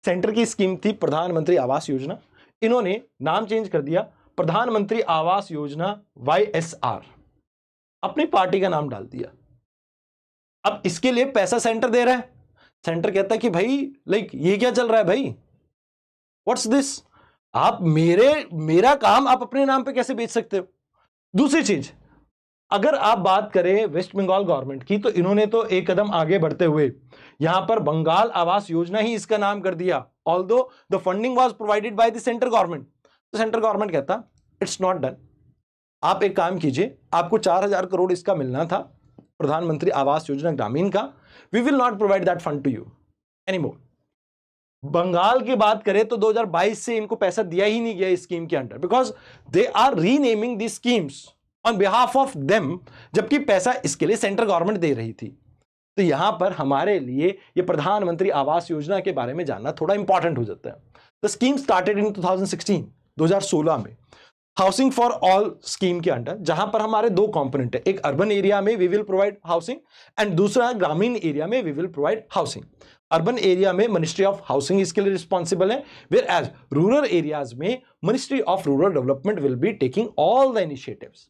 सेंटर की स्कीम थी प्रधानमंत्री आवास योजना इन्होंने नाम चेंज कर दिया प्रधानमंत्री आवास योजना वाईएसआर अपनी पार्टी का नाम डाल दिया अब इसके लिए पैसा सेंटर दे रहा है सेंटर कहता है कि भाई लाइक ये क्या चल रहा है भाई व्हाट्स दिस आप मेरे मेरा काम आप अपने नाम पे कैसे बेच सकते हो दूसरी चीज अगर आप बात करें वेस्ट बंगाल गवर्नमेंट की तो इन्होंने तो एक कदम आगे बढ़ते हुए यहां पर बंगाल आवास योजना ही इसका नाम कर दिया although the funding was provided by the central government तो सेंट्रल गवर्नमेंट कहता इट्स नॉट डन आप एक काम कीजिए आपको चार हजार करोड़ इसका मिलना था प्रधानमंत्री आवास योजना ग्रामीण का we will not provide that fund to you any more Bengal की बात करें तो 2022 से इनको पैसा दिया ही नहीं गया इस स्कीम के under because they are renaming the schemes on behalf of them जबकि पैसा इसके लिए सेंट्रल गवर्नमेंट दे रही थी तो यहाँ पर हमारे लिए ये प्रधानमंत्री आवास योजना के बारे में जानना थोड़ा इंपॉर्टेंट हो जाता है द स्कीम स्टार्टेड इन 2016 2016 में हाउसिंग फॉर ऑल स्कीम के अंडर जहां पर हमारे दो कंपोनेंट है एक अर्बन एरिया में we will provide housing and दूसरा ग्रामीण एरिया में we will provide housing urban area में मिनिस्ट्री ऑफ हाउसिंग इसके लिए रिस्पॉन्सिबल है वेर एज रूरल एरियाज में ministry of rural development will be taking all the initiatives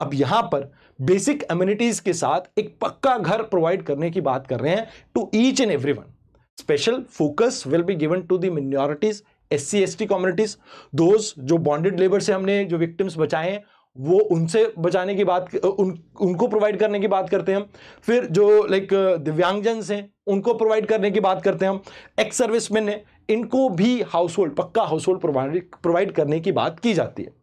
अब यहां पर बेसिक अम्यूनिटीज के साथ एक पक्का घर प्रोवाइड करने की बात कर रहे हैं to each and one special focus will be given to the minorities S C S T communities those जो बॉन्डेड लेबर से हमने जो विक्टिम्स बचाए हैं वो उनसे बचाने की बात उन उनको प्रोवाइड करने की बात करते हैं हम फिर जो लाइक दिव्यांगजन हैं उनको प्रोवाइड करने की बात करते हैं हम एक्स सर्विसमैन है इनको भी household pucca household provide करने की बात की जाती है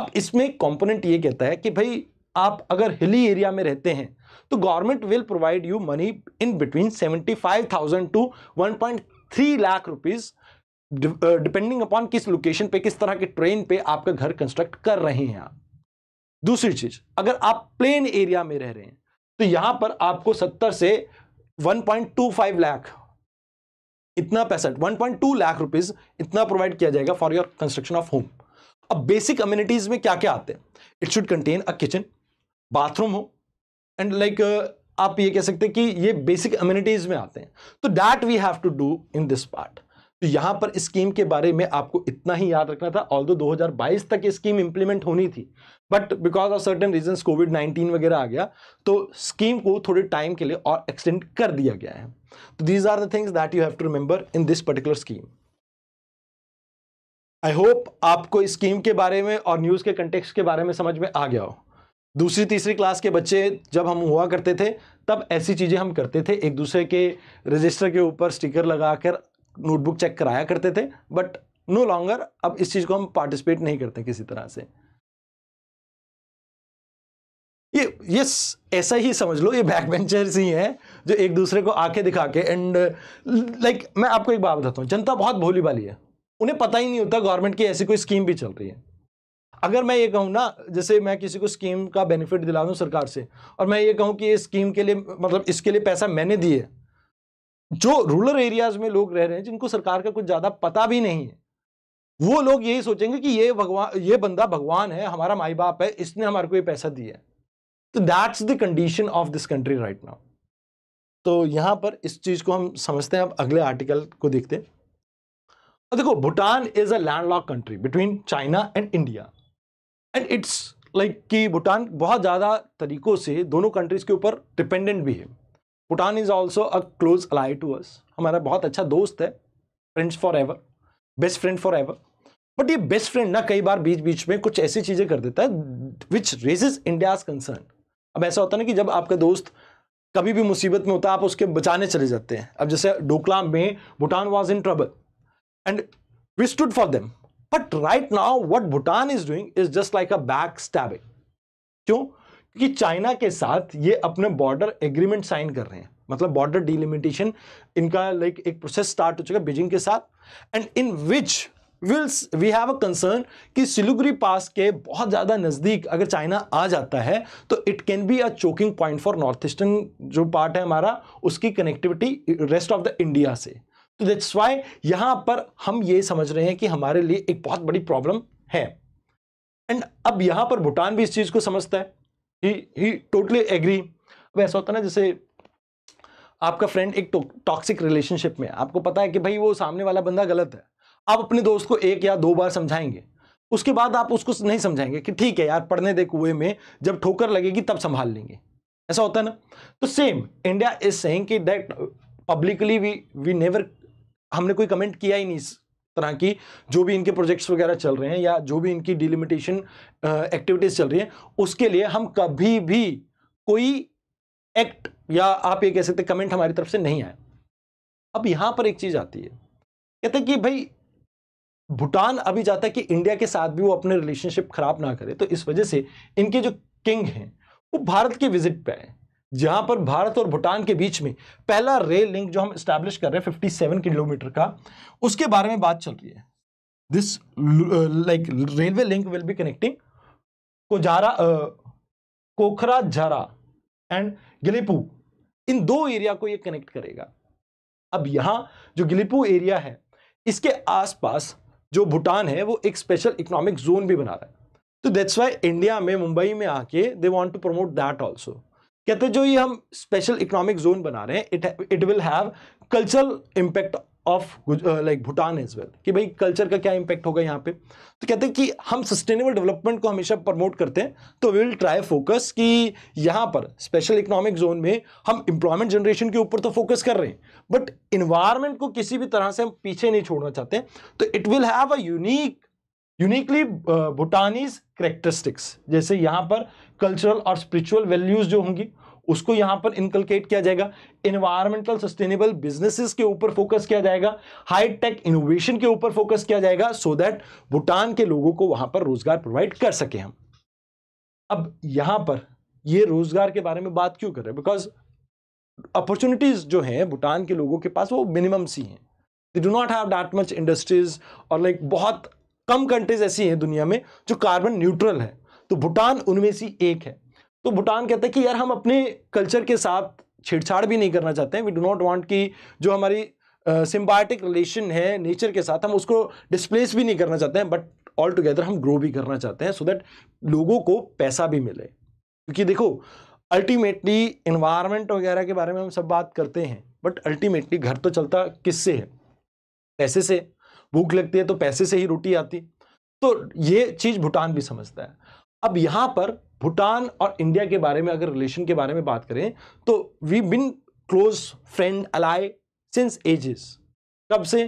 अब इसमें कॉम्पोनेंट ये कहता है कि भाई आप अगर हिली एरिया में रहते हैं तो government will provide you money in between seventy five thousand to one point three lakh rupees depending upon किस लोकेशन पे किस तरह के ट्रेन पे आपका घर कंस्ट्रक्ट कर रहे हैं आप दूसरी चीज अगर आप प्लेन एरिया में रह रहे हैं तो यहां पर आपको 70 से 1.25 लाख इतना पैसा 1.2 लाख रुपीस इतना प्रोवाइड किया जाएगा for your construction of home अब बेसिक अम्यूनिटीज में क्या क्या आते हैं it should contain a kitchen bathroom हो एंड लाइक like, uh, आप ये कह सकते हैं कि ये बेसिक अम्यूनिटीज में आते हैं तो that we have to do in this part तो यहां पर स्कीम के बारे में आपको इतना ही याद रखना था ऑल दो हज़ार बाईस तक स्कीम इंप्लीमेंट होनी थी but because of certain reason covid nineteen वगैरह आ गया तो स्कीम को थोड़े टाइम के लिए और एक्सटेंड कर दिया गया है तो these are the things that you have to remember in this particular scheme I hope आपको इस स्कीम के बारे में और न्यूज़ के कंटेक्स के बारे में समझ में आ गया हो दूसरी तीसरी क्लास के बच्चे जब हम हुआ करते थे तब ऐसी चीज़ें हम करते थे एक दूसरे के रजिस्टर के ऊपर स्टिकर लगा कर नोटबुक चेक कराया करते थे बट नो लॉन्गर अब इस चीज़ को हम पार्टिसिपेट नहीं करते किसी तरह से ये यस ऐसा ही समझ लो ये बैक बेंचर्स ही हैं जो एक दूसरे को आंखें दिखा के एंड लाइक like, मैं आपको एक बात बताता हूँ जनता बहुत भोली भाली है उन्हें पता ही नहीं होता गवर्नमेंट की ऐसी कोई स्कीम भी चल रही है अगर मैं ये कहूँ ना जैसे मैं किसी को स्कीम का बेनिफिट दिला दूँ सरकार से और मैं ये कहूँ कि ये स्कीम के लिए मतलब इसके लिए पैसा मैंने दिए जो रूरल एरियाज में लोग रह रहे हैं जिनको सरकार का कुछ ज़्यादा पता भी नहीं है वो लोग यही सोचेंगे कि ये भगवान ये बंदा भगवान है हमारा माई बाप है इसने हमारे को ये पैसा दिया है तो that's the condition of this country right now तो यहाँ पर इस चीज़ को हम समझते हैं अब अगले आर्टिकल को देखते हैं देखो Bhutan is a landlocked country between China and India and it's like कि भूटान बहुत ज़्यादा तरीकों से दोनों कंट्रीज़ के ऊपर डिपेंडेंट भी है Bhutan is also a close ally to us हमारा बहुत अच्छा दोस्त है friends forever best friend forever but ये बेस्ट फ्रेंड ना कई बार बीच बीच में कुछ ऐसी चीज़ें कर देता है विच रेजेज इंडियाज कंसर्न अब ऐसा होता है ना कि जब आपका दोस्त कभी भी मुसीबत में होता है आप उसके बचाने चले जाते हैं अब जैसे डोकलाम में Bhutan was in trouble and we stood for them. But right now, what Bhutan is doing is just like a backstabbing. क्यों क्योंकि चाइना के साथ ये अपने बॉर्डर एग्रीमेंट साइन कर रहे हैं मतलब बॉर्डर डिलिमिटेशन इनका लाइक एक प्रोसेस स्टार्ट हो चुका है बीजिंग के साथ and in which wills we have a concern कि सिलुगरी पास के बहुत ज़्यादा नज़दीक अगर चाइना आ जाता है तो it can be a choking point for north eastern जो पार्ट है हमारा उसकी connectivity rest of the India से तो दैट्स वाई यहां पर हम ये समझ रहे हैं कि हमारे लिए एक बहुत बड़ी प्रॉब्लम है एंड अब यहां पर भूटान भी इस चीज़ को समझता है ही टोटली एग्री अब ऐसा होता है ना जैसे आपका फ्रेंड एक टॉक्सिक रिलेशनशिप में आपको पता है कि भाई वो सामने वाला बंदा गलत है आप अपने दोस्त को एक या दो बार समझाएंगे उसके बाद आप उसको नहीं समझाएंगे कि ठीक है यार पढ़ने दे कुएं में जब ठोकर लगेगी तब संभाल लेंगे ऐसा होता है ना तो सेम इंडिया इज सेंग कि that publicly we we never हमने कोई कमेंट किया ही नहीं इस तरह की जो भी इनके प्रोजेक्ट्स वगैरह चल रहे हैं या जो भी इनकी डिलिमिटेशन एक्टिविटीज़ चल रही हैं उसके लिए हम कभी भी कोई एक्ट या आप ये कह सकते कमेंट हमारी तरफ से नहीं आया अब यहाँ पर एक चीज़ आती है कहते हैं कि भाई भूटान अभी जाता है कि इंडिया के साथ भी वो अपने रिलेशनशिप खराब ना करे तो इस वजह से इनके जो किंग हैं वो भारत के विजिट पे आए जहां पर भारत और भूटान के बीच में पहला रेल लिंक जो हम स्टैब्लिश कर रहे हैं 57 किलोमीटर का उसके बारे में बात चल रही है this like railway link will be connecting Kokrajhar uh, Kokrajhar and गिलीपू इन दो एरिया को ये कनेक्ट करेगा अब यहां जो गिलीपू एरिया है इसके आसपास जो भूटान है वो एक स्पेशल इकोनॉमिक जोन भी बना रहा है तो दैट्स वाई इंडिया में मुंबई में आके they want to promote that also कहते तो जो ये हम स्पेशल इकोनॉमिक जोन बना रहे हैं it will have cultural impact of like Bhutan is well कि भाई कल्चर का क्या इंपैक्ट होगा यहाँ पे तो कहते हैं कि हम सस्टेनेबल डेवलपमेंट को हमेशा प्रमोट करते हैं तो वी विल ट्राई फोकस कि यहाँ पर स्पेशल इकोनॉमिक जोन में हम इंप्लॉयमेंट जनरेशन के ऊपर तो फोकस कर रहे हैं बट इन्वायरमेंट को किसी भी तरह से हम पीछे नहीं छोड़ना चाहते तो it will have a unique uniquely Bhutanese characteristics जैसे यहाँ पर कल्चरल और स्पिरिचुअल वैल्यूज जो होंगी उसको यहाँ पर इनकलकेट किया जाएगा इन्वायरमेंटल सस्टेनेबल बिजनेसेस के ऊपर फोकस किया जाएगा हाईटेक इनोवेशन के ऊपर फोकस किया जाएगा सो दैट भूटान के लोगों को वहाँ पर रोजगार प्रोवाइड कर सके हम अब यहाँ पर ये रोजगार के बारे में बात क्यों कर रहे हैं बिकॉज अपॉर्चुनिटीज जो हैं भूटान के लोगों के पास वो मिनिमम सी हैं they do not have that much industries और लाइक बहुत कम कंट्रीज ऐसी हैं दुनिया में जो कार्बन न्यूट्रल है तो भूटान उनमें से एक है तो भूटान कहते हैं कि यार हम अपने कल्चर के साथ छेड़छाड़ भी नहीं करना चाहते हैं वी डो नॉट वांट कि जो हमारी सिम्बायोटिक uh, रिलेशन है नेचर के साथ हम उसको डिस्प्लेस भी नहीं करना चाहते हैं बट ऑल टुगेदर हम ग्रो भी करना चाहते हैं सो so दैट लोगों को पैसा भी मिले क्योंकि देखो अल्टीमेटली इन्वायरमेंट वगैरह के बारे में हम सब बात करते हैं बट अल्टीमेटली घर तो चलता किससे है पैसे से भूख लगती है तो पैसे से ही रोटी आती तो ये चीज़ भूटान भी समझता है अब यहां पर भूटान और इंडिया के बारे में अगर रिलेशन के बारे में बात करें तो we been close friend ally since ages कब से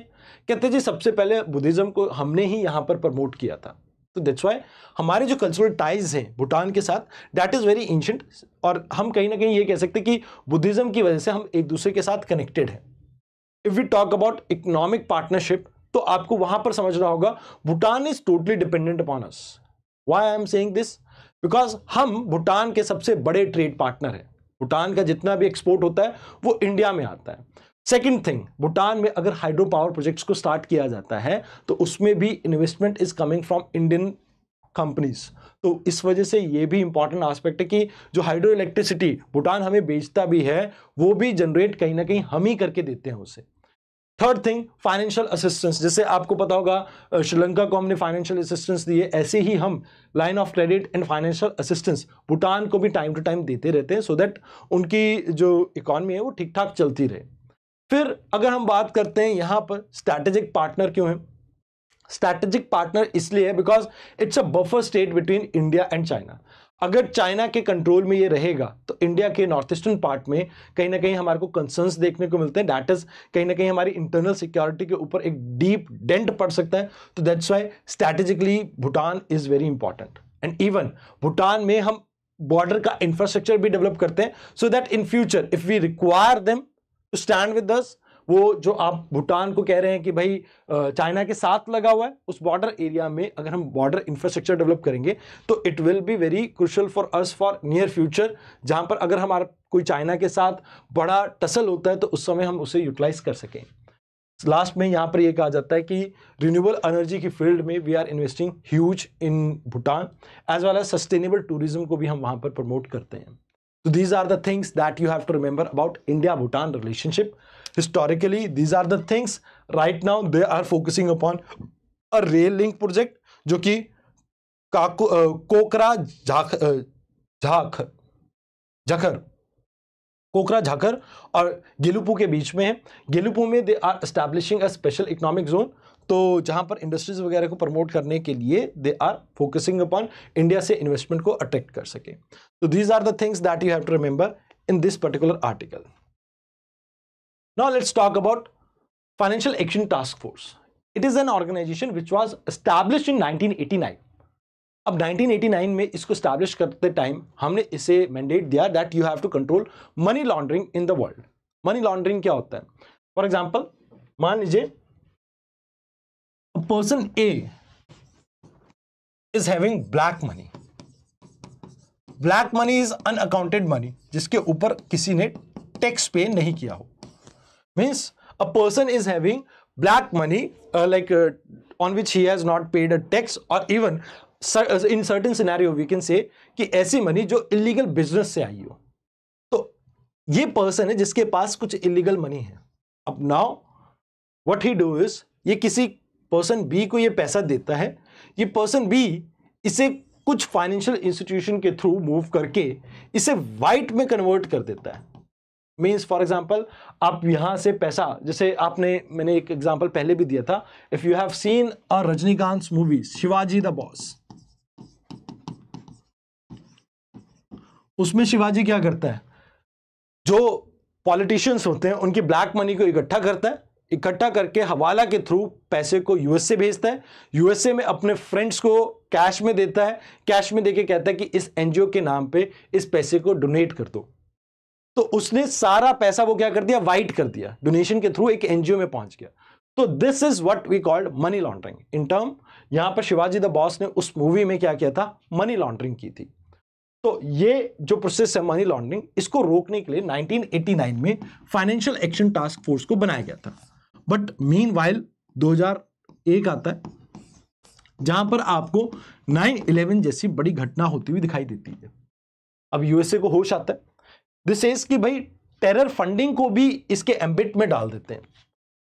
कहते जी सबसे पहले बुद्धिज्म को हमने ही यहाँ पर प्रमोट किया था तो दैट्स वाई हमारे जो कल्चरल टाइज हैं भूटान के साथ दैट इज़ वेरी एंशंट और हम कहीं ना कहीं ये कह सकते कि बुद्धिज्म की वजह से हम एक दूसरे के साथ कनेक्टेड हैं if we talk about economic partnership तो आपको वहाँ पर समझना होगा Bhutan is totally dependent upon us why I am saying this because हम भूटान के सबसे बड़े ट्रेड पार्टनर हैं भूटान का जितना भी एक्सपोर्ट होता है वो इंडिया में आता है सेकेंड थिंग भूटान में अगर हाइड्रो पावर प्रोजेक्ट्स को स्टार्ट किया जाता है तो उसमें भी investment is coming from Indian companies तो इस वजह से ये भी इंपॉर्टेंट आस्पेक्ट है कि जो हाइड्रो इलेक्ट्रिसिटी भूटान हमें बेचता भी है वो भी जनरेट कहीं ना कहीं हम ही करके देते हैं उसे थर्ड थिंग फाइनेंशियल असिस्टेंस जैसे आपको पता होगा श्रीलंका को हमने फाइनेंशियल असिस्टेंस दिए ऐसे ही हम line of credit and financial assistance Bhutan को भी टाइम टू टाइम देते रहते हैं सो so दैट उनकी जो इकॉनमी है वो ठीक ठाक चलती रहे फिर अगर हम बात करते हैं यहाँ पर स्ट्रैटेजिक पार्टनर क्यों है स्ट्रैटेजिक पार्टनर इसलिए है because it's a buffer state between India and China अगर चाइना के कंट्रोल में ये रहेगा तो इंडिया के नॉर्थ ईस्टर्न पार्ट में कहीं ना कहीं हमारे को कंसर्न्स देखने को मिलते हैं डैट इज कहीं ना कहीं हमारी इंटरनल सिक्योरिटी के ऊपर एक डीप डेंट पड़ सकता है तो that's why strategically Bhutan is very important and even Bhutan में हम बॉर्डर का इंफ्रास्ट्रक्चर भी डेवलप करते हैं so that in future if we require them to stand with us वो जो आप भूटान को कह रहे हैं कि भाई चाइना के साथ लगा हुआ है उस बॉर्डर एरिया में अगर हम बॉर्डर इंफ्रास्ट्रक्चर डेवलप करेंगे तो it will be very crucial for us for near future जहाँ पर अगर हमारा कोई चाइना के साथ बड़ा टसल होता है तो उस समय हम उसे यूटिलाइज कर सकें लास्ट में यहाँ पर यह कहा जाता है कि रिन्यूएबल एनर्जी की फील्ड में we are investing huge in Bhutan as well as sustainable tourism को भी हम वहाँ पर प्रमोट करते हैं So these are the things that you have to remember about India-Bhutan relationship. Historically, these are the things. Right now, they are focusing upon a rail link project, जो कि कोकरा झाख झाख झखर कोकरा झाखर और गेलुपू के बीच में है गेलुपू में they are establishing a special economic zone तो जहां पर इंडस्ट्रीज़ वगैरह को प्रमोट करने के लिए they are focusing upon India से इन्वेस्टमेंट को अट्रैक्ट कर सके तो these are the things that you have to remember in this particular article now let's talk about financial action task force it is an organisation which was establish in nineteen अब 1989 में इसको establish करते time हमने इसे mandate दिया that you have to control money laundering in the world money laundering क्या होता है फॉर एग्जाम्पल मान लीजिए person A is having black money. Black money is unaccounted money जिसके ऊपर किसी ने टैक्स पे नहीं किया हो means a person is having black money like on which he has not paid a tax और even in certain scenario we can say कि ऐसी मनी जो इलीगल बिजनेस से आई हो तो ये पर्सन है जिसके पास कुछ इलीगल मनी है अब now what he do is ये किसी पर्सन बी को ये पैसा देता है ये पर्सन बी इसे कुछ फाइनेंशियल इंस्टीट्यूशन के थ्रू मूव करके इसे वाइट में कन्वर्ट कर देता है मीन्स फॉर एग्जाम्पल आप यहाँ से पैसा जैसे आपने मैंने एक एग्जाम्पल पहले भी दिया था if you have seen a Rajinikanth movie Sivaji the boss उसमें शिवाजी क्या करता है जो पॉलिटिशियंस होते हैं उनकी ब्लैक मनी को इकट्ठा करता है इकट्ठा करके हवाला के थ्रू पैसे को यूएसए भेजता है यूएसए में अपने फ्रेंड्स को कैश में देता है कैश में देके कहता है कि इस एनजीओ के नाम पे इस पैसे को डोनेट कर दो तो उसने सारा पैसा वो क्या कर दिया वाइट कर दिया डोनेशन के थ्रू एक एनजीओ में पहुंच गया तो this is what we called money laundering in term यहां पर शिवाजी द बॉस ने उस मूवी में क्या किया था मनी लॉन्ड्रिंग की थी तो ये जो प्रोसेस है मनी लॉन्ड्रिंग इसको रोकने के लिए 1989 में फाइनेंशियल एक्शन टास्क फोर्स को बनाया गया था बट मीन वाइल दो आता है जहां पर आपको 9/11 जैसी बड़ी घटना होती हुई दिखाई देती है अब यूएसए को होश आता है दिस इज कि भाई टेरर फंडिंग को भी इसके एम्बिट में डाल देते हैं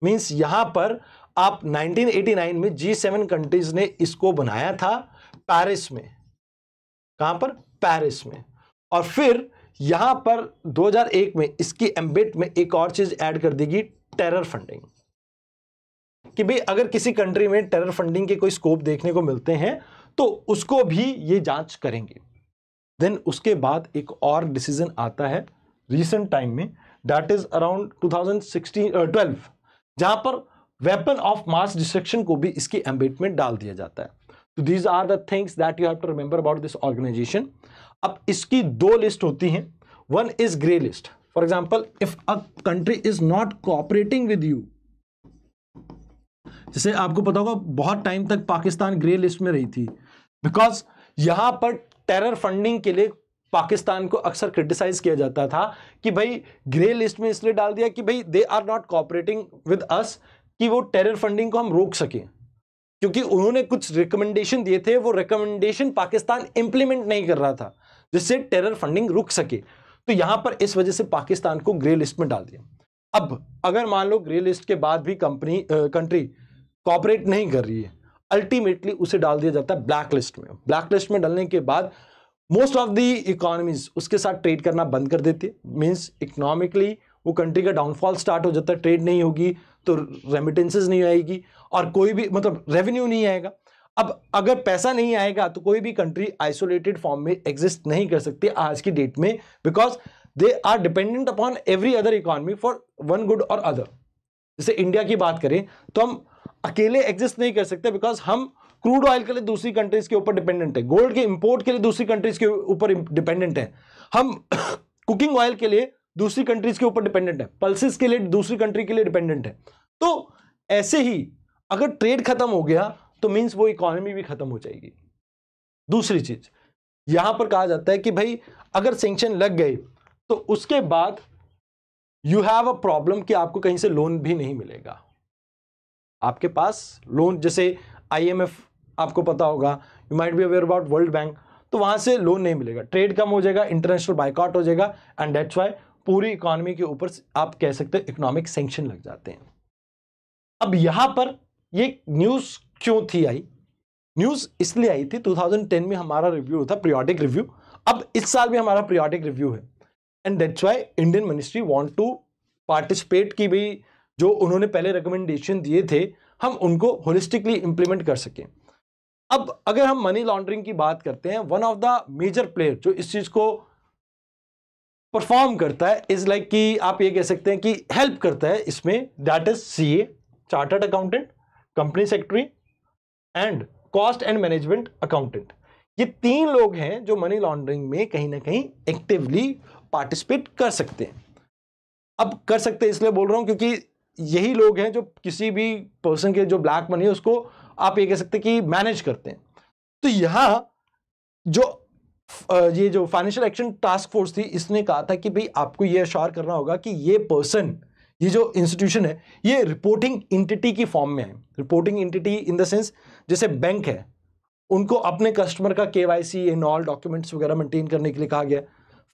मीन्स यहां पर आप 1989 में जी सेवन कंट्रीज ने इसको बनाया था पेरिस में कहां पर पेरिस में और फिर यहां पर 2001 में इसकी एम्बिट में एक और चीज ऐड कर देगी टेरर फंडिंग कि भाई अगर किसी कंट्री में टेरर फंडिंग के कोई स्कोप देखने को मिलते हैं तो उसको भी ये जांच करेंगे देन उसके बाद एक और डिसीजन आता है रिसेंट टाइम में दैट इज अराउंड 2016 ट्वेल्व जहां पर वेपन ऑफ मास डिस्ट्रक्शन को भी इसकी एम्बेटमेंट डाल दिया जाता है तो these are the things that you have to remember about this organisation अब इसकी दो लिस्ट होती हैं one is grey list for example if a country is not cooperating with you जैसे आपको पता होगा बहुत टाइम तक पाकिस्तान ग्रे लिस्ट में रही थी बिकॉज यहां पर टेरर फंडिंग के लिए पाकिस्तान को अक्सर क्रिटिसाइज किया जाता था कि भाई ग्रे लिस्ट में इसलिए डाल दिया कि भाई they are not cooperating with us कि वो टेरर फंडिंग को हम रोक सके क्योंकि उन्होंने कुछ रिकमेंडेशन दिए थे वो रिकमेंडेशन पाकिस्तान इंप्लीमेंट नहीं कर रहा था जिससे टेरर फंडिंग रुक सके तो यहां पर इस वजह से पाकिस्तान को ग्रे लिस्ट में डाल दिया अब अगर मान लो ग्रे लिस्ट के बाद भी कंपनी कंट्री कॉपरेट नहीं कर रही है अल्टीमेटली उसे डाल दिया जाता है ब्लैक लिस्ट में ब्लैक लिस्ट में डालने के बाद मोस्ट ऑफ दी इकोनॉमीज उसके साथ ट्रेड करना बंद कर देती है मीन्स इकोनॉमिकली वो कंट्री का डाउनफॉल स्टार्ट हो जाता है ट्रेड नहीं होगी तो रेमिटेंसेज नहीं आएगी और कोई भी मतलब रेवेन्यू नहीं आएगा अब अगर पैसा नहीं आएगा तो कोई भी कंट्री आइसोलेटेड फॉर्म में एग्जिस्ट नहीं कर सकती आज की डेट में because they are dependent upon every other economy for one good और अदर जैसे इंडिया की बात करें तो हम अकेले एग्जिस्ट नहीं कर सकते बिकॉज हम क्रूड ऑयल के लिए दूसरी कंट्रीज के ऊपर डिपेंडेंट है गोल्ड के इंपोर्ट के लिए दूसरी कंट्रीज के ऊपर डिपेंडेंट है हम कुकिंग ऑयल के लिए दूसरी कंट्रीज के ऊपर डिपेंडेंट है पल्सिस के लिए दूसरी कंट्री के लिए डिपेंडेंट है तो ऐसे ही अगर ट्रेड खत्म हो गया तो मीन्स वो इकोनॉमी भी खत्म हो जाएगी दूसरी चीज यहां पर कहा जाता है कि भाई अगर सेंक्शन लग गए तो उसके बाद यू हैव अ प्रॉब्लम कि आपको कहीं से लोन भी नहीं मिलेगा आपके पास लोन जैसे आईएमएफ आपको पता होगा you might be aware about world bank तो वहां से लोन नहीं मिलेगा ट्रेड कम हो जाएगा इंटरनेशनल बाइकआउट हो जाएगा एंड डेट्स वाई पूरी इकोनॉमी के ऊपर आप कह सकते हो इकोनॉमिक सेंक्शन लग जाते हैं अब यहां पर ये न्यूज क्यों थी आई न्यूज इसलिए आई थी 2010 में हमारा रिव्यू था प्रियोडिक रिव्यू अब इस साल भी हमारा प्रियोडिक रिव्यू है and that's why Indian ministry want to participate की भी जो उन्होंने पहले रिकमेंडेशन दिए थे हम उनको होलिस्टिकली इम्प्लीमेंट कर सकें अब अगर हम मनी लॉन्ड्रिंग की बात करते हैं one of the major player जो इस चीज़ को परफॉर्म करता है इज़ लाइक like कि आप ये कह सकते हैं कि हेल्प करता है इसमें that is C A chartered accountant company secretary and cost and management accountant ये तीन लोग हैं जो मनी लॉन्ड्रिंग में कहीं ना कहीं एक्टिवली पार्टिसिपेट कर सकते हैं अब कर सकते हैं इसलिए बोल रहा हूं क्योंकि यही लोग हैं जो किसी भी पर्सन के जो ब्लैक मनी है उसको आप ये कह सकते हैं कि मैनेज करते हैं तो यहां जो ये जो फाइनेंशियल एक्शन टास्क फोर्स थी इसने कहा था कि भाई आपको ये अशार करना होगा कि ये पर्सन ये जो इंस्टीट्यूशन है ये रिपोर्टिंग इंटिटी की फॉर्म में है reporting entity in the sense जैसे बैंक है उनको अपने कस्टमर का K Y C and all documents वगैरह मेंटेन करने के लिए कहा गया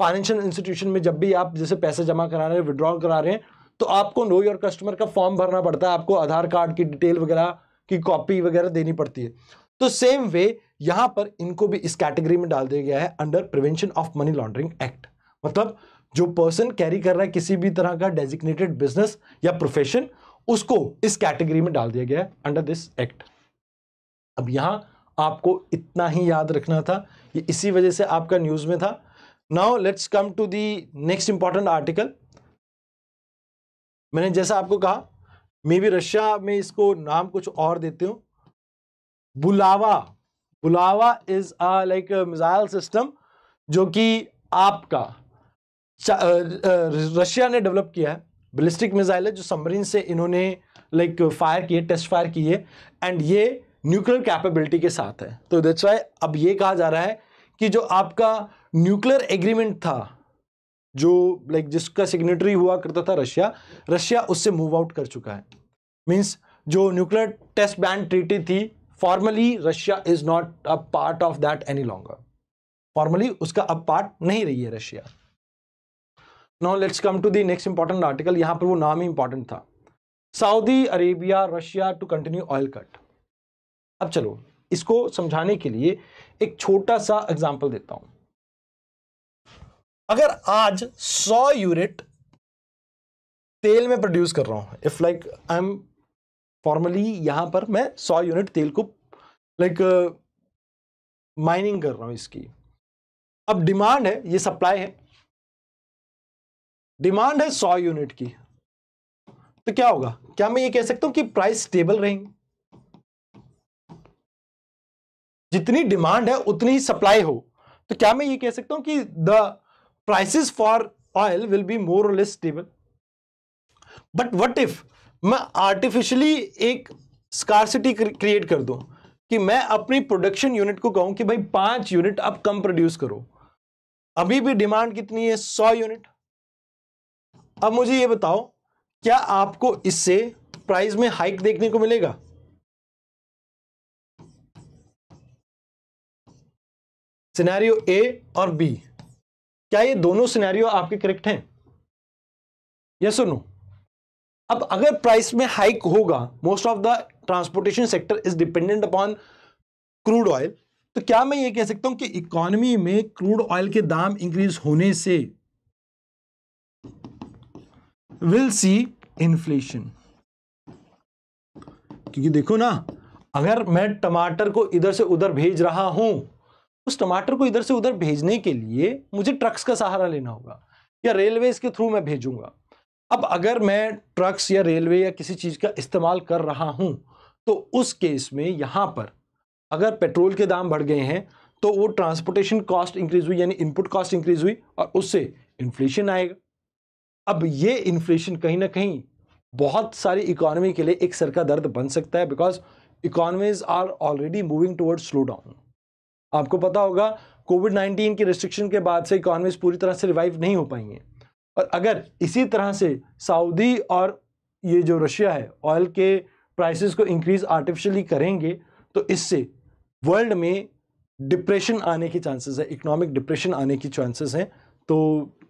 फाइनेंशियल इंस्टीट्यूशन में जब भी आप जैसे पैसे जमा करा रहे हैं विड्रॉल करा रहे हैं तो आपको नो योर कस्टमर का फॉर्म भरना पड़ता है आपको आधार कार्ड की डिटेल वगैरह की कॉपी वगैरह देनी पड़ती है तो सेम वे यहां पर इनको भी इस कैटेगरी में डाल दिया गया है under prevention of money laundering act मतलब जो पर्सन कैरी कर रहा है किसी भी तरह का डेजिग्नेटेड बिजनेस या प्रोफेशन उसको इस कैटेगरी में डाल दिया गया है अंडर दिस एक्ट अब यहां आपको इतना ही याद रखना था ये इसी वजह से आपका न्यूज में था now let's come to the next important article मैंने जैसा आपको कहा मे बी रशिया में इसको नाम कुछ और देते हो Bulava Bulava is a like missile system जो कि आपका रशिया ने डेवलप किया है बलिस्टिक मिसाइल है जो सबमरीन से इन्होंने लाइक फायर किए टेस्ट फायर किए एंड ये न्यूक्लियर कैपेबिलिटी के साथ है तो दैट्स वाई अब ये कहा जा रहा है कि जो आपका न्यूक्लियर एग्रीमेंट था जो लाइक जिसका सिग्नेटरी हुआ करता था रशिया रशिया उससे मूव आउट कर चुका है मीन्स जो न्यूक्लियर टेस्ट बैन ट्रीटी थी formally Russia is not a part of that any longer formally उसका अब पार्ट नहीं रही है Russia now let's come to the next important article यहां पर वो नाम ही इंपॉर्टेंट था Saudi Arabia Russia to continue oil cut अब चलो इसको समझाने के लिए एक छोटा सा एग्जाम्पल देता हूं अगर आज सौ यूनिट तेल में प्रोड्यूस कर रहा हूं if like I am formally यहां पर मैं सौ यूनिट तेल को लाइक माइनिंग uh, कर रहा हूं इसकी अब डिमांड है ये सप्लाई है डिमांड है सौ यूनिट की तो क्या होगा क्या मैं ये कह सकता हूं कि प्राइस स्टेबल रहेंगे जितनी डिमांड है उतनी ही सप्लाई हो तो क्या मैं ये कह सकता हूं कि the prices for oil will be more or less stable but what if मैं आर्टिफिशली एक स्कारसिटी क्रिएट कर दू कि मैं अपनी प्रोडक्शन यूनिट को कहूं कि भाई पांच यूनिट आप कम प्रोड्यूस करो अभी भी डिमांड कितनी है सौ यूनिट अब मुझे ये बताओ क्या आपको इससे प्राइस में हाइक देखने को मिलेगा सिनेरियो ए और बी क्या ये दोनों सिनेरियो आपके करेक्ट हैं यस और नो अब अगर प्राइस में हाइक होगा most of the transportation sector is dependent upon crude oil तो क्या मैं ये कह सकता हूं कि इकोनॉमी में क्रूड ऑयल के दाम इंक्रीज होने से विल सी इन्फ्लेशन क्योंकि देखो ना अगर मैं टमाटर को इधर से उधर भेज रहा हूं उस टमाटर को इधर से उधर भेजने के लिए मुझे ट्रक्स का सहारा लेना होगा या रेलवे के थ्रू मैं भेजूंगा अब अगर मैं ट्रक्स या रेलवे या किसी चीज़ का इस्तेमाल कर रहा हूँ तो उस केस में यहाँ पर अगर पेट्रोल के दाम बढ़ गए हैं तो वो ट्रांसपोर्टेशन कॉस्ट इंक्रीज हुई यानी इनपुट कॉस्ट इंक्रीज हुई और उससे इन्फ्लेशन आएगा अब ये इन्फ्लेशन कहीं ना कहीं बहुत सारी इकोनॉमी के लिए एक सर का दर्द बन सकता है because economies are already moving toward slow down आपको पता होगा कोविड 19 की रिस्ट्रिक्शन के बाद से इकोनॉमीज पूरी तरह से रिवाइव नहीं हो पाई हैं और अगर इसी तरह से सऊदी और ये जो रशिया है ऑयल के प्राइसेस को इंक्रीज आर्टिफिशली करेंगे तो इससे वर्ल्ड में डिप्रेशन आने की चांसेस है इकोनॉमिक डिप्रेशन आने की चांसेस हैं तो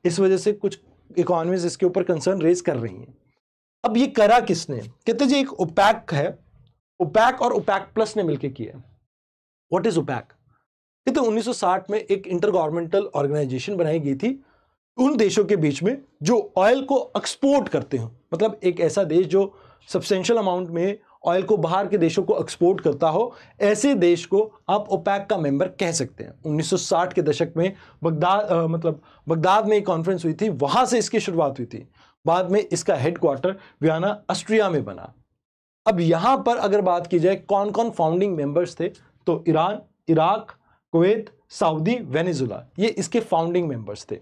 इस वजह से कुछ इकोनॉमीज इसके ऊपर कंसर्न रेज कर रही हैं अब ये करा किसने कहते जी एक ओपैक है ओपैक और ओपैक प्लस ने मिलकर किया व्हाट इज ओपैक कि तो 1960 में एक इंटर गवर्नमेंटल ऑर्गेनाइजेशन बनाई गई थी उन देशों के बीच में जो ऑयल को एक्सपोर्ट करते हो मतलब एक ऐसा देश जो सब्सटेंशियल अमाउंट में ऑयल को बाहर के देशों को एक्सपोर्ट करता हो ऐसे देश को आप ओपैक का मेंबर कह सकते हैं 1960 के दशक में बगदाद मतलब बगदाद में एक कॉन्फ्रेंस हुई थी वहां से इसकी शुरुआत हुई थी बाद में इसका हेडक्वार्टर वियाना ऑस्ट्रिया में बना अब यहाँ पर अगर बात की जाए कौन कौन फाउंडिंग मेंबर्स थे तो Iran Iraq Kuwait Saudi Venezuela ये इसके फाउंडिंग मेंबर्स थे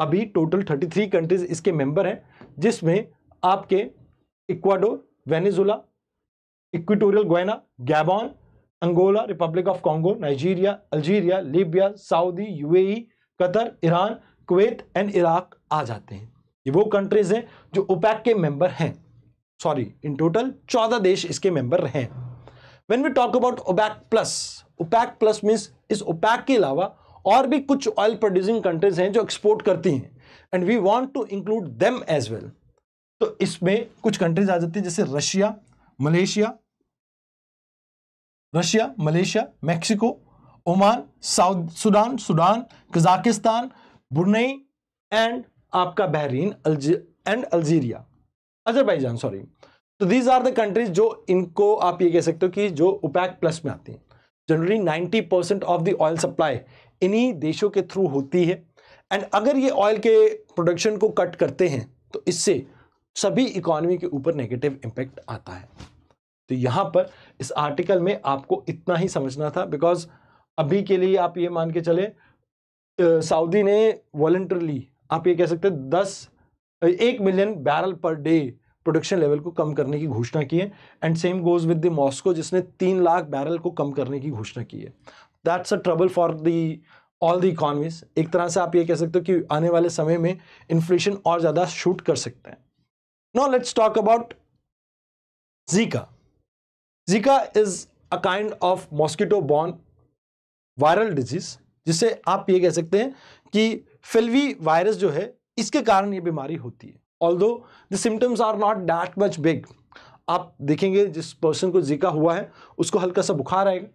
अभी टोटल 33 कंट्रीज इसके मेंबर हैं जिसमें आपके Ecuador Venezuela Equatorial Guinea Gabon Angola Republic of Congo Nigeria Algeria Libya Saudi UAE Qatar Iran Kuwait and Iraq आ जाते हैं ये वो कंट्रीज हैं जो ओपैक के मेंबर हैं सॉरी इन टोटल चौदह देश इसके मेंबर हैं when we talk about OPEC plus OPEC plus means इस ओपैक के अलावा और भी कुछ ऑयल प्रोड्यूसिंग कंट्रीज हैं जो एक्सपोर्ट करती हैं and we want to include them as well तो इसमें कुछ कंट्रीज आ जाती है जैसे Russia Malaysia Russia Malaysia Mexico Oman South Sudan Sudan Kazakhstan Brunei and आपका Bahrain and Algeria Azerbaijan sorry तो दीज आर द कंट्रीज जो इनको आप ये कह सकते हो कि जो ओपैक प्लस में आती हैं generally 90 percent of the oil supply इन्हीं देशों के थ्रू होती है एंड अगर ये ऑयल के प्रोडक्शन को कट करते हैं तो इससे सभी इकोनॉमी के ऊपर नेगेटिव इम्पैक्ट आता है तो यहाँ पर इस आर्टिकल में आपको इतना ही समझना था बिकॉज अभी के लिए आप ये मान के चले सऊदी ने वॉल्टरली आप ये कह सकते हैं दस एक million barrel per day production level को कम करने की घोषणा की है and same goes with the Moscow जिसने तीन लाख बैरल को कम करने की घोषणा की है that's a trouble for the all the economies एक तरह से आप ये कह सकते हो कि आने वाले समय में इन्फ्लेशन और ज़्यादा शूट कर सकते हैं no let's talk about Zika Zika is a kind of mosquito borne viral disease जिसे आप ये कह सकते हैं कि फिल्वी वायरस जो है इसके कारण ये बीमारी होती है although the symptoms are not that much big आप देखेंगे जिस पर्सन को जिका हुआ है उसको हल्का सा बुखार आएगा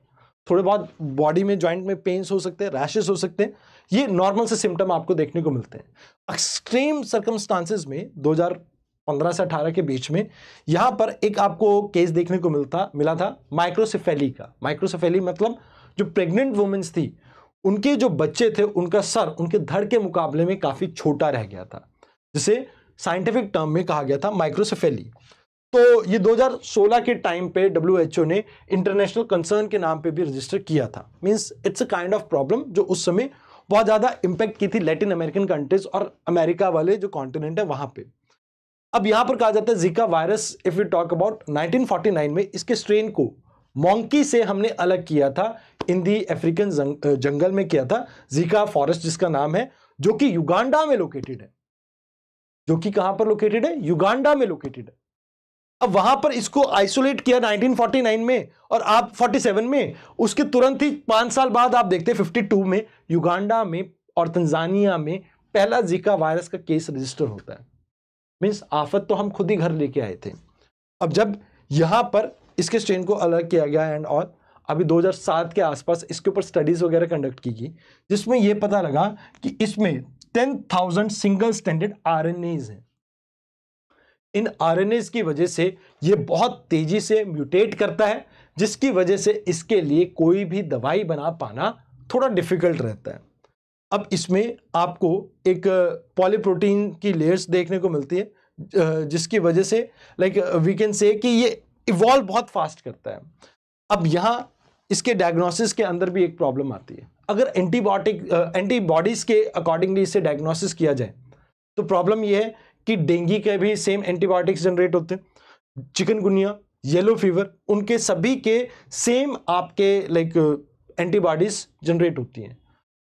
थोड़े बहुत बॉडी में जॉइंट में पेन्स हो सकते हैं रैशेस हो सकते हैं ये नॉर्मल से सिम्टम आपको देखने को मिलते हैं एक्सट्रीम सर्कमस्टांसिस में 2015 से 18 के बीच में यहाँ पर एक आपको केस देखने को मिलता मिला था माइक्रोसेफेली का माइक्रोसेफेली मतलब जो प्रेग्नेंट वुमेंस थी उनके जो बच्चे थे उनका सर उनके धड़ के मुकाबले में काफ़ी छोटा रह गया था जिसे साइंटिफिक टर्म में कहा गया था माइक्रोसेफेली तो ये 2016 के टाइम पे डब्ल्यू ने इंटरनेशनल कंसर्न के नाम पे भी रजिस्टर किया था means it's a kind of problem जो उस समय बहुत ज़्यादा इम्पैक्ट की थी लैटिन अमेरिकन कंट्रीज और अमेरिका वाले जो कॉन्टिनेंट है वहाँ पे अब यहाँ पर कहा जाता है Zika virus if you talk about 1949 में इसके स्ट्रेन को मॉन्की से हमने अलग किया था इन दी अफ्रीकन जंगल में किया था जीका फॉरेस्ट जिसका नाम है जो कि युगांडा में लोकेटेड है जो कि कहां पर लोकेटेड है युगांडा में लोकेटेड है अब वहां पर इसको आइसोलेट किया 1949 में और आप 47 में उसके तुरंत ही पांच साल बाद आप देखते हैं 52 में युगांडा में और तंजानिया में पहला जीका वायरस का केस रजिस्टर होता है मीन्स आफत तो हम खुद ही घर लेके आए थे अब जब यहां पर इसके स्ट्रेन को अलग किया गया एंड और अभी 2007 के आसपास इसके ऊपर स्टडीज़ वगैरह कंडक्ट की गई जिसमें यह पता लगा कि इसमें टेन थाउजेंड सिंगल स्टैंडर्ड आर हैं इन आर की वजह से ये बहुत तेजी से म्यूटेट करता है जिसकी वजह से इसके लिए कोई भी दवाई बना पाना थोड़ा डिफिकल्ट रहता है अब इसमें आपको एक पॉलीप्रोटीन की लेयर्स देखने को मिलती है जिसकी वजह से लाइक वी कैन से कि ये इवॉल्व बहुत फास्ट करता है अब यहाँ इसके डायग्नोसिस के अंदर भी एक प्रॉब्लम आती है अगर एंटीबायोटिक एंटीबॉडीज़ के अकॉर्डिंगली इसे डायग्नोसिस किया जाए तो प्रॉब्लम यह है कि डेंगी के भी सेम एंटीबायोटिक्स जनरेट होते हैं चिकनगुनिया येलो फीवर उनके सभी के सेम आपके लाइक एंटीबॉडीज़ जनरेट होती हैं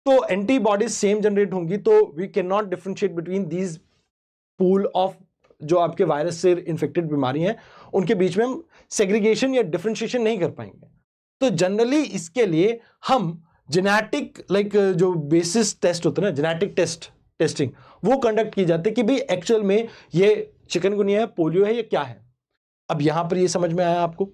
तो एंटीबॉडीज सेम जनरेट होंगी तो we can not differentiate between these pool of जो आपके वायरस से इन्फेक्टेड बीमारी हैं उनके बीच में हम सेग्रीगेशन या डिफ्रेंशिएशन नहीं कर पाएंगे तो जनरली इसके लिए हम जेनेटिक लाइक uh, जो बेसिस टेस्ट होते हैं ना जेनेटिक टेस्ट टेस्टिंग वो कंडक्ट की जाती है कि भाई एक्चुअल में ये चिकनगुनिया है पोलियो है या क्या है अब यहां पर ये समझ में आया आपको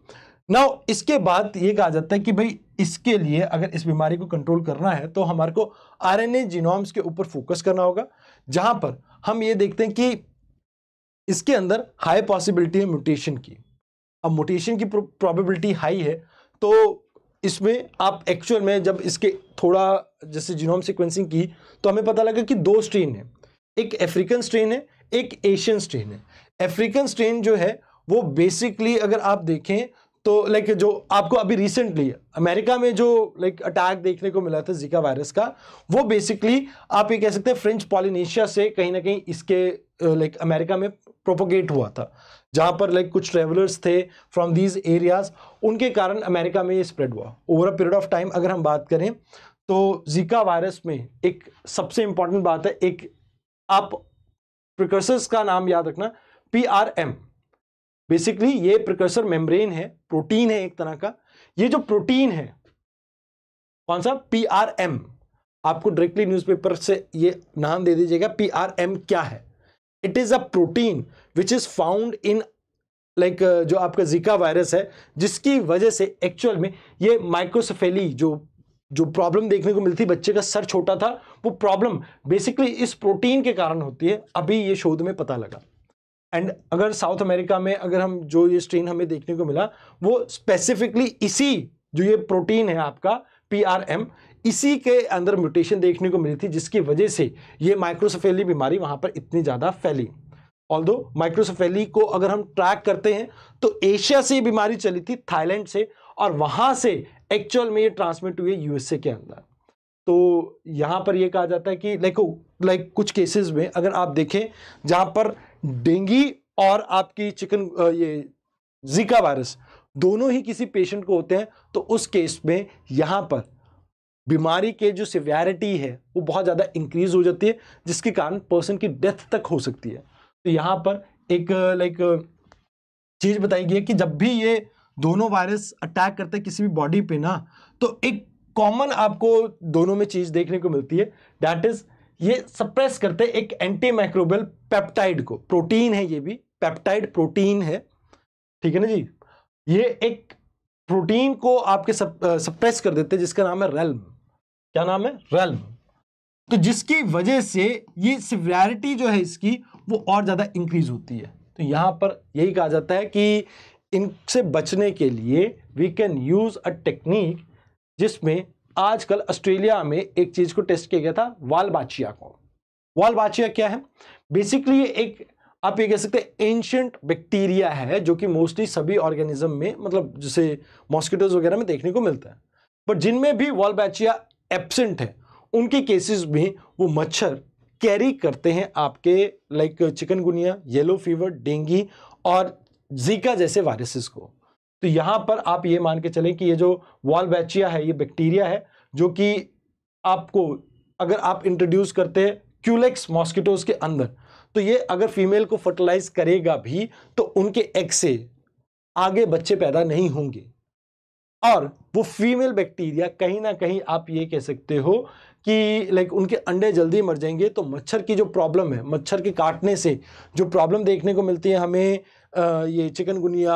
ना इसके बाद ये कहा जाता है कि भाई इसके लिए अगर इस बीमारी को कंट्रोल करना है तो हमारे को आरएनए जीनोम्स के ऊपर फोकस करना होगा जहां पर हम ये देखते हैं कि इसके अंदर हाई पॉसिबिलिटी है म्यूटेशन की अब म्यूटेशन की प्रोबेबिलिटी हाई है तो इसमें आप एक्चुअल में जब इसके थोड़ा जैसे जीनोम सिक्वेंसिंग की तो हमें पता लगा कि दो स्ट्रेन है एक अफ्रीकन स्ट्रेन है एक एशियन स्ट्रेन है अफ्रीकन स्ट्रेन जो है वो बेसिकली अगर आप देखें तो लाइक जो आपको अभी रिसेंटली अमेरिका में जो लाइक अटैक देखने को मिला था जीका वायरस का वो बेसिकली आप ये कह सकते हैं फ्रेंच पॉलिनेशिया से कहीं ना कहीं इसके लाइक uh, अमेरिका में प्रोपोगेट हुआ था जहां पर लाइक कुछ ट्रेवलर्स थे फ्रॉम दीज एरियाज उनके कारण अमेरिका में ये स्प्रेड हुआ over a period of time अगर हम बात करें तो जीका वायरस में एक सबसे इंपॉर्टेंट बात है एक आप प्रिकर्सर्स का नाम याद रखना पी आर एम बेसिकली ये प्रिकर्सर मेम्ब्रेन है प्रोटीन है एक तरह का ये जो प्रोटीन है कौन सा पी आर एम आपको डायरेक्टली न्यूज़पेपर से ये नाम दे दीजिएगा पी आर एम क्या है it is a protein which is found in like like, uh, जो आपका जीका वायरस है जिसकी वजह से एक्चुअल में ये माइक्रोसफेली जो जो प्रॉब्लम देखने को मिलती बच्चे का सर छोटा था वो प्रॉब्लम बेसिकली इस प्रोटीन के कारण होती है अभी ये शोध में पता लगा एंड अगर साउथ अमेरिका में अगर हम जो ये स्ट्रेन हमें देखने को मिला वो स्पेसिफिकली इसी जो ये प्रोटीन है आपका पी आर एम इसी के अंदर म्यूटेशन देखने को मिली थी जिसकी वजह से ये माइक्रोसफेली बीमारी वहाँ पर इतनी ज़्यादा फैली ऑल दो माइक्रोसफेली को अगर हम ट्रैक करते हैं तो एशिया से ये बीमारी चली थी थाईलैंड से और वहां से एक्चुअल में ये ट्रांसमिट हुई यूएसए के अंदर तो यहाँ पर ये कहा जाता है कि लाइक लाइक कुछ केसेस में अगर आप देखें जहाँ पर डेंगी और आपकी चिकन ये जीका वायरस दोनों ही किसी पेशेंट को होते हैं तो उस केस में यहाँ पर बीमारी के जो सिवियरिटी है वो बहुत ज़्यादा इंक्रीज हो जाती है जिसके कारण पर्सन की डेथ तक हो सकती है तो यहाँ पर एक लाइक चीज बताई गई है कि जब भी ये दोनों वायरस अटैक करते हैं किसी भी बॉडी पे ना तो एक कॉमन आपको दोनों में चीज देखने को मिलती है दैट इज ये सप्रेस करते हैं एक एंटी माइक्रोबियल पेप्टाइड को प्रोटीन है ये भी पेप्टाइड प्रोटीन है ठीक है ना जी ये एक प्रोटीन को आपके सप्रेस कर देते हैं जिसका नाम है रेल्म क्या नाम है रेल्म तो जिसकी वजह से ये सिवियरिटी जो है इसकी वो और ज़्यादा इंक्रीज होती है तो यहाँ पर यही कहा जाता है कि इनसे बचने के लिए we can use a technique जिसमें आजकल ऑस्ट्रेलिया में एक चीज़ को टेस्ट किया गया था वालबाचिया को वालबाचिया क्या है बेसिकली एक आप ये कह सकते हैं एंशंट बैक्टीरिया है जो कि मोस्टली सभी ऑर्गेनिज्म में मतलब जैसे मॉस्किटोज वगैरह में देखने को मिलता है बट जिनमें भी वॉलबैचिया एबसेंट है उनके केसेस में वो मच्छर कैरी करते हैं आपके like chikungunya yellow fever dengue और जीका जैसे वायरसेस को तो यहाँ पर आप ये मान के चलें कि ये जो वॉल बैचिया है ये बैक्टीरिया है जो कि आपको अगर आप इंट्रोड्यूस करते हैं क्यूलेक्स मॉस्किटोज के अंदर तो ये अगर फीमेल को फर्टिलाइज करेगा भी तो उनके एग से आगे बच्चे पैदा नहीं होंगे और वो फीमेल बैक्टीरिया कहीं ना कहीं आप ये कह सकते हो कि लाइक उनके अंडे जल्दी मर जाएंगे तो मच्छर की जो प्रॉब्लम है मच्छर के काटने से जो प्रॉब्लम देखने को मिलती है हमें आ, ये चिकनगुनिया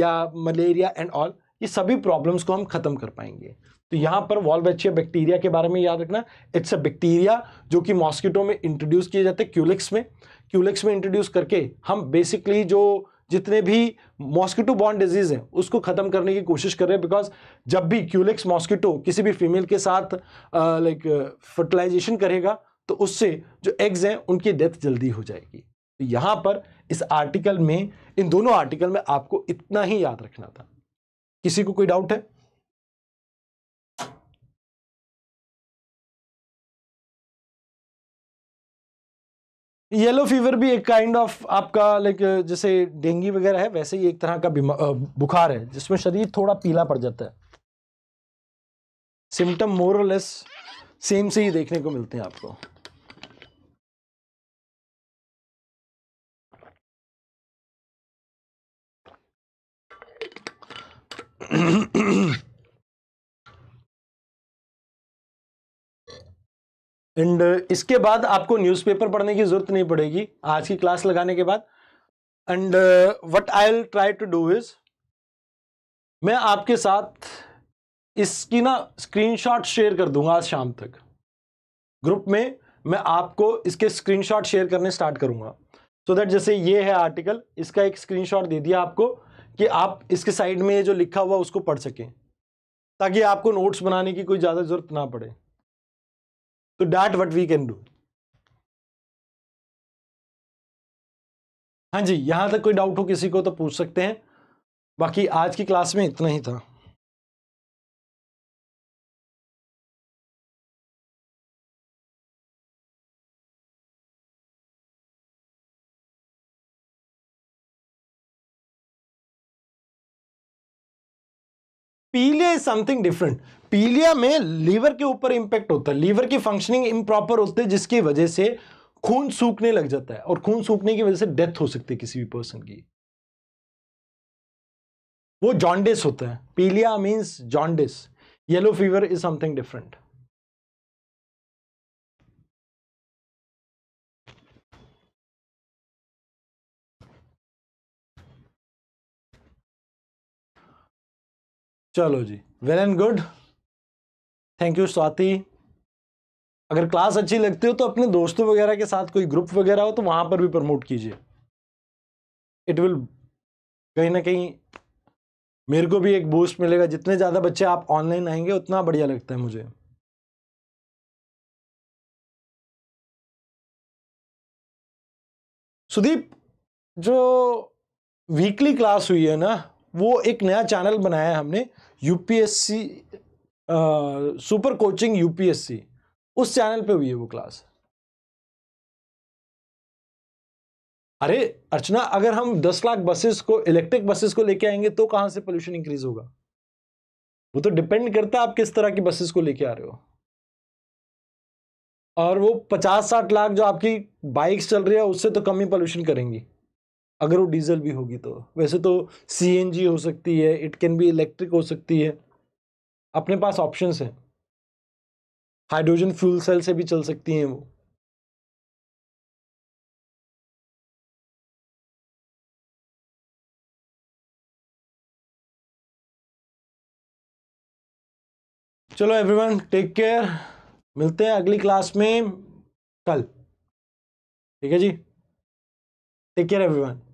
या मलेरिया एंड ऑल ये सभी प्रॉब्लम्स को हम ख़त्म कर पाएंगे तो यहाँ पर वॉलवेचिया बैक्टीरिया के बारे में याद रखना इट्स अ बैक्टीरिया जो कि मॉस्किटो में इंट्रोड्यूस किए जाते हैं क्यूलिक्स में क्यूलिक्स में इंट्रोड्यूस करके हम बेसिकली जो जितने भी मॉस्किटो बॉर्न डिजीज़ हैं उसको ख़त्म करने की कोशिश कर रहे हैं बिकॉज जब भी क्यूलिक्स मॉस्किटो किसी भी फीमेल के साथ लाइक फर्टिलाइजेशन करेगा तो उससे जो एग्ज़ हैं उनकी डेथ जल्दी हो जाएगी तो यहां पर इस आर्टिकल में इन दोनों आर्टिकल में आपको इतना ही याद रखना था किसी को कोई डाउट है येलो फीवर भी एक काइंड kind ऑफ of आपका लाइक जैसे डेंगू वगैरह है वैसे ही एक तरह का बुखार है जिसमें शरीर थोड़ा पीला पड़ जाता है सिम्टम मोर और लेस सेम से ही देखने को मिलते हैं आपको Mm-hmm. एंड uh, इसके बाद आपको न्यूज़पेपर पढ़ने की ज़रूरत नहीं पड़ेगी आज की क्लास लगाने के बाद and what I will try to do is मैं आपके साथ इसकी ना स्क्रीनशॉट शेयर कर दूंगा आज शाम तक ग्रुप में मैं आपको इसके स्क्रीनशॉट शेयर करने स्टार्ट करूंगा सो so दैट जैसे ये है आर्टिकल इसका एक स्क्रीनशॉट दे दिया आपको कि आप इसके साइड में ये जो लिखा हुआ उसको पढ़ सकें ताकि आपको नोट्स बनाने की कोई ज़्यादा ज़रूरत ना पड़े तो that what we can do हाँ जी यहां तक कोई डाउट हो किसी को तो पूछ सकते हैं बाकी आज की क्लास में इतना ही था पीलिया इज समथिंग डिफरेंट पीलिया में लीवर के ऊपर इंपैक्ट होता है लीवर की फंक्शनिंग इम्प्रॉपर होती है जिसकी वजह से खून सूखने लग जाता है और खून सूखने की वजह से डेथ हो सकती है किसी भी पर्सन की वो जॉन्डिस होता है पीलिया means jaundice yellow fever is something different चलो जी well and good thank you Swati अगर क्लास अच्छी लगती हो तो अपने दोस्तों वगैरह के साथ कोई ग्रुप वगैरह हो तो वहां पर भी प्रमोट कीजिए इट विल कहीं ना कहीं मेरे को भी एक बूस्ट मिलेगा जितने ज़्यादा बच्चे आप ऑनलाइन आएंगे उतना बढ़िया लगता है मुझे सुदीप जो वीकली क्लास हुई है ना वो एक नया चैनल बनाया है हमने यूपीएससी सुपर कोचिंग यूपीएससी उस चैनल पे हुई है वो क्लास अरे अर्चना अगर हम 10 लाख बसेस को इलेक्ट्रिक बसेस को लेके आएंगे तो कहां से पोल्यूशन इंक्रीज होगा वो तो डिपेंड करता है आप किस तरह की बसेस को लेके आ रहे हो और वो पचास साठ लाख जो आपकी बाइक्स चल रही है उससे तो कम ही पोल्यूशन करेंगी अगर वो डीजल भी होगी तो वैसे तो सी हो सकती है इट कैन बी इलेक्ट्रिक हो सकती है अपने पास ऑप्शन हैं हाइड्रोजन फ्यूल सेल से भी चल सकती हैं वो चलो एवरीवन टेक केयर मिलते हैं अगली क्लास में कल ठीक है जी टेक केयर एवरीवन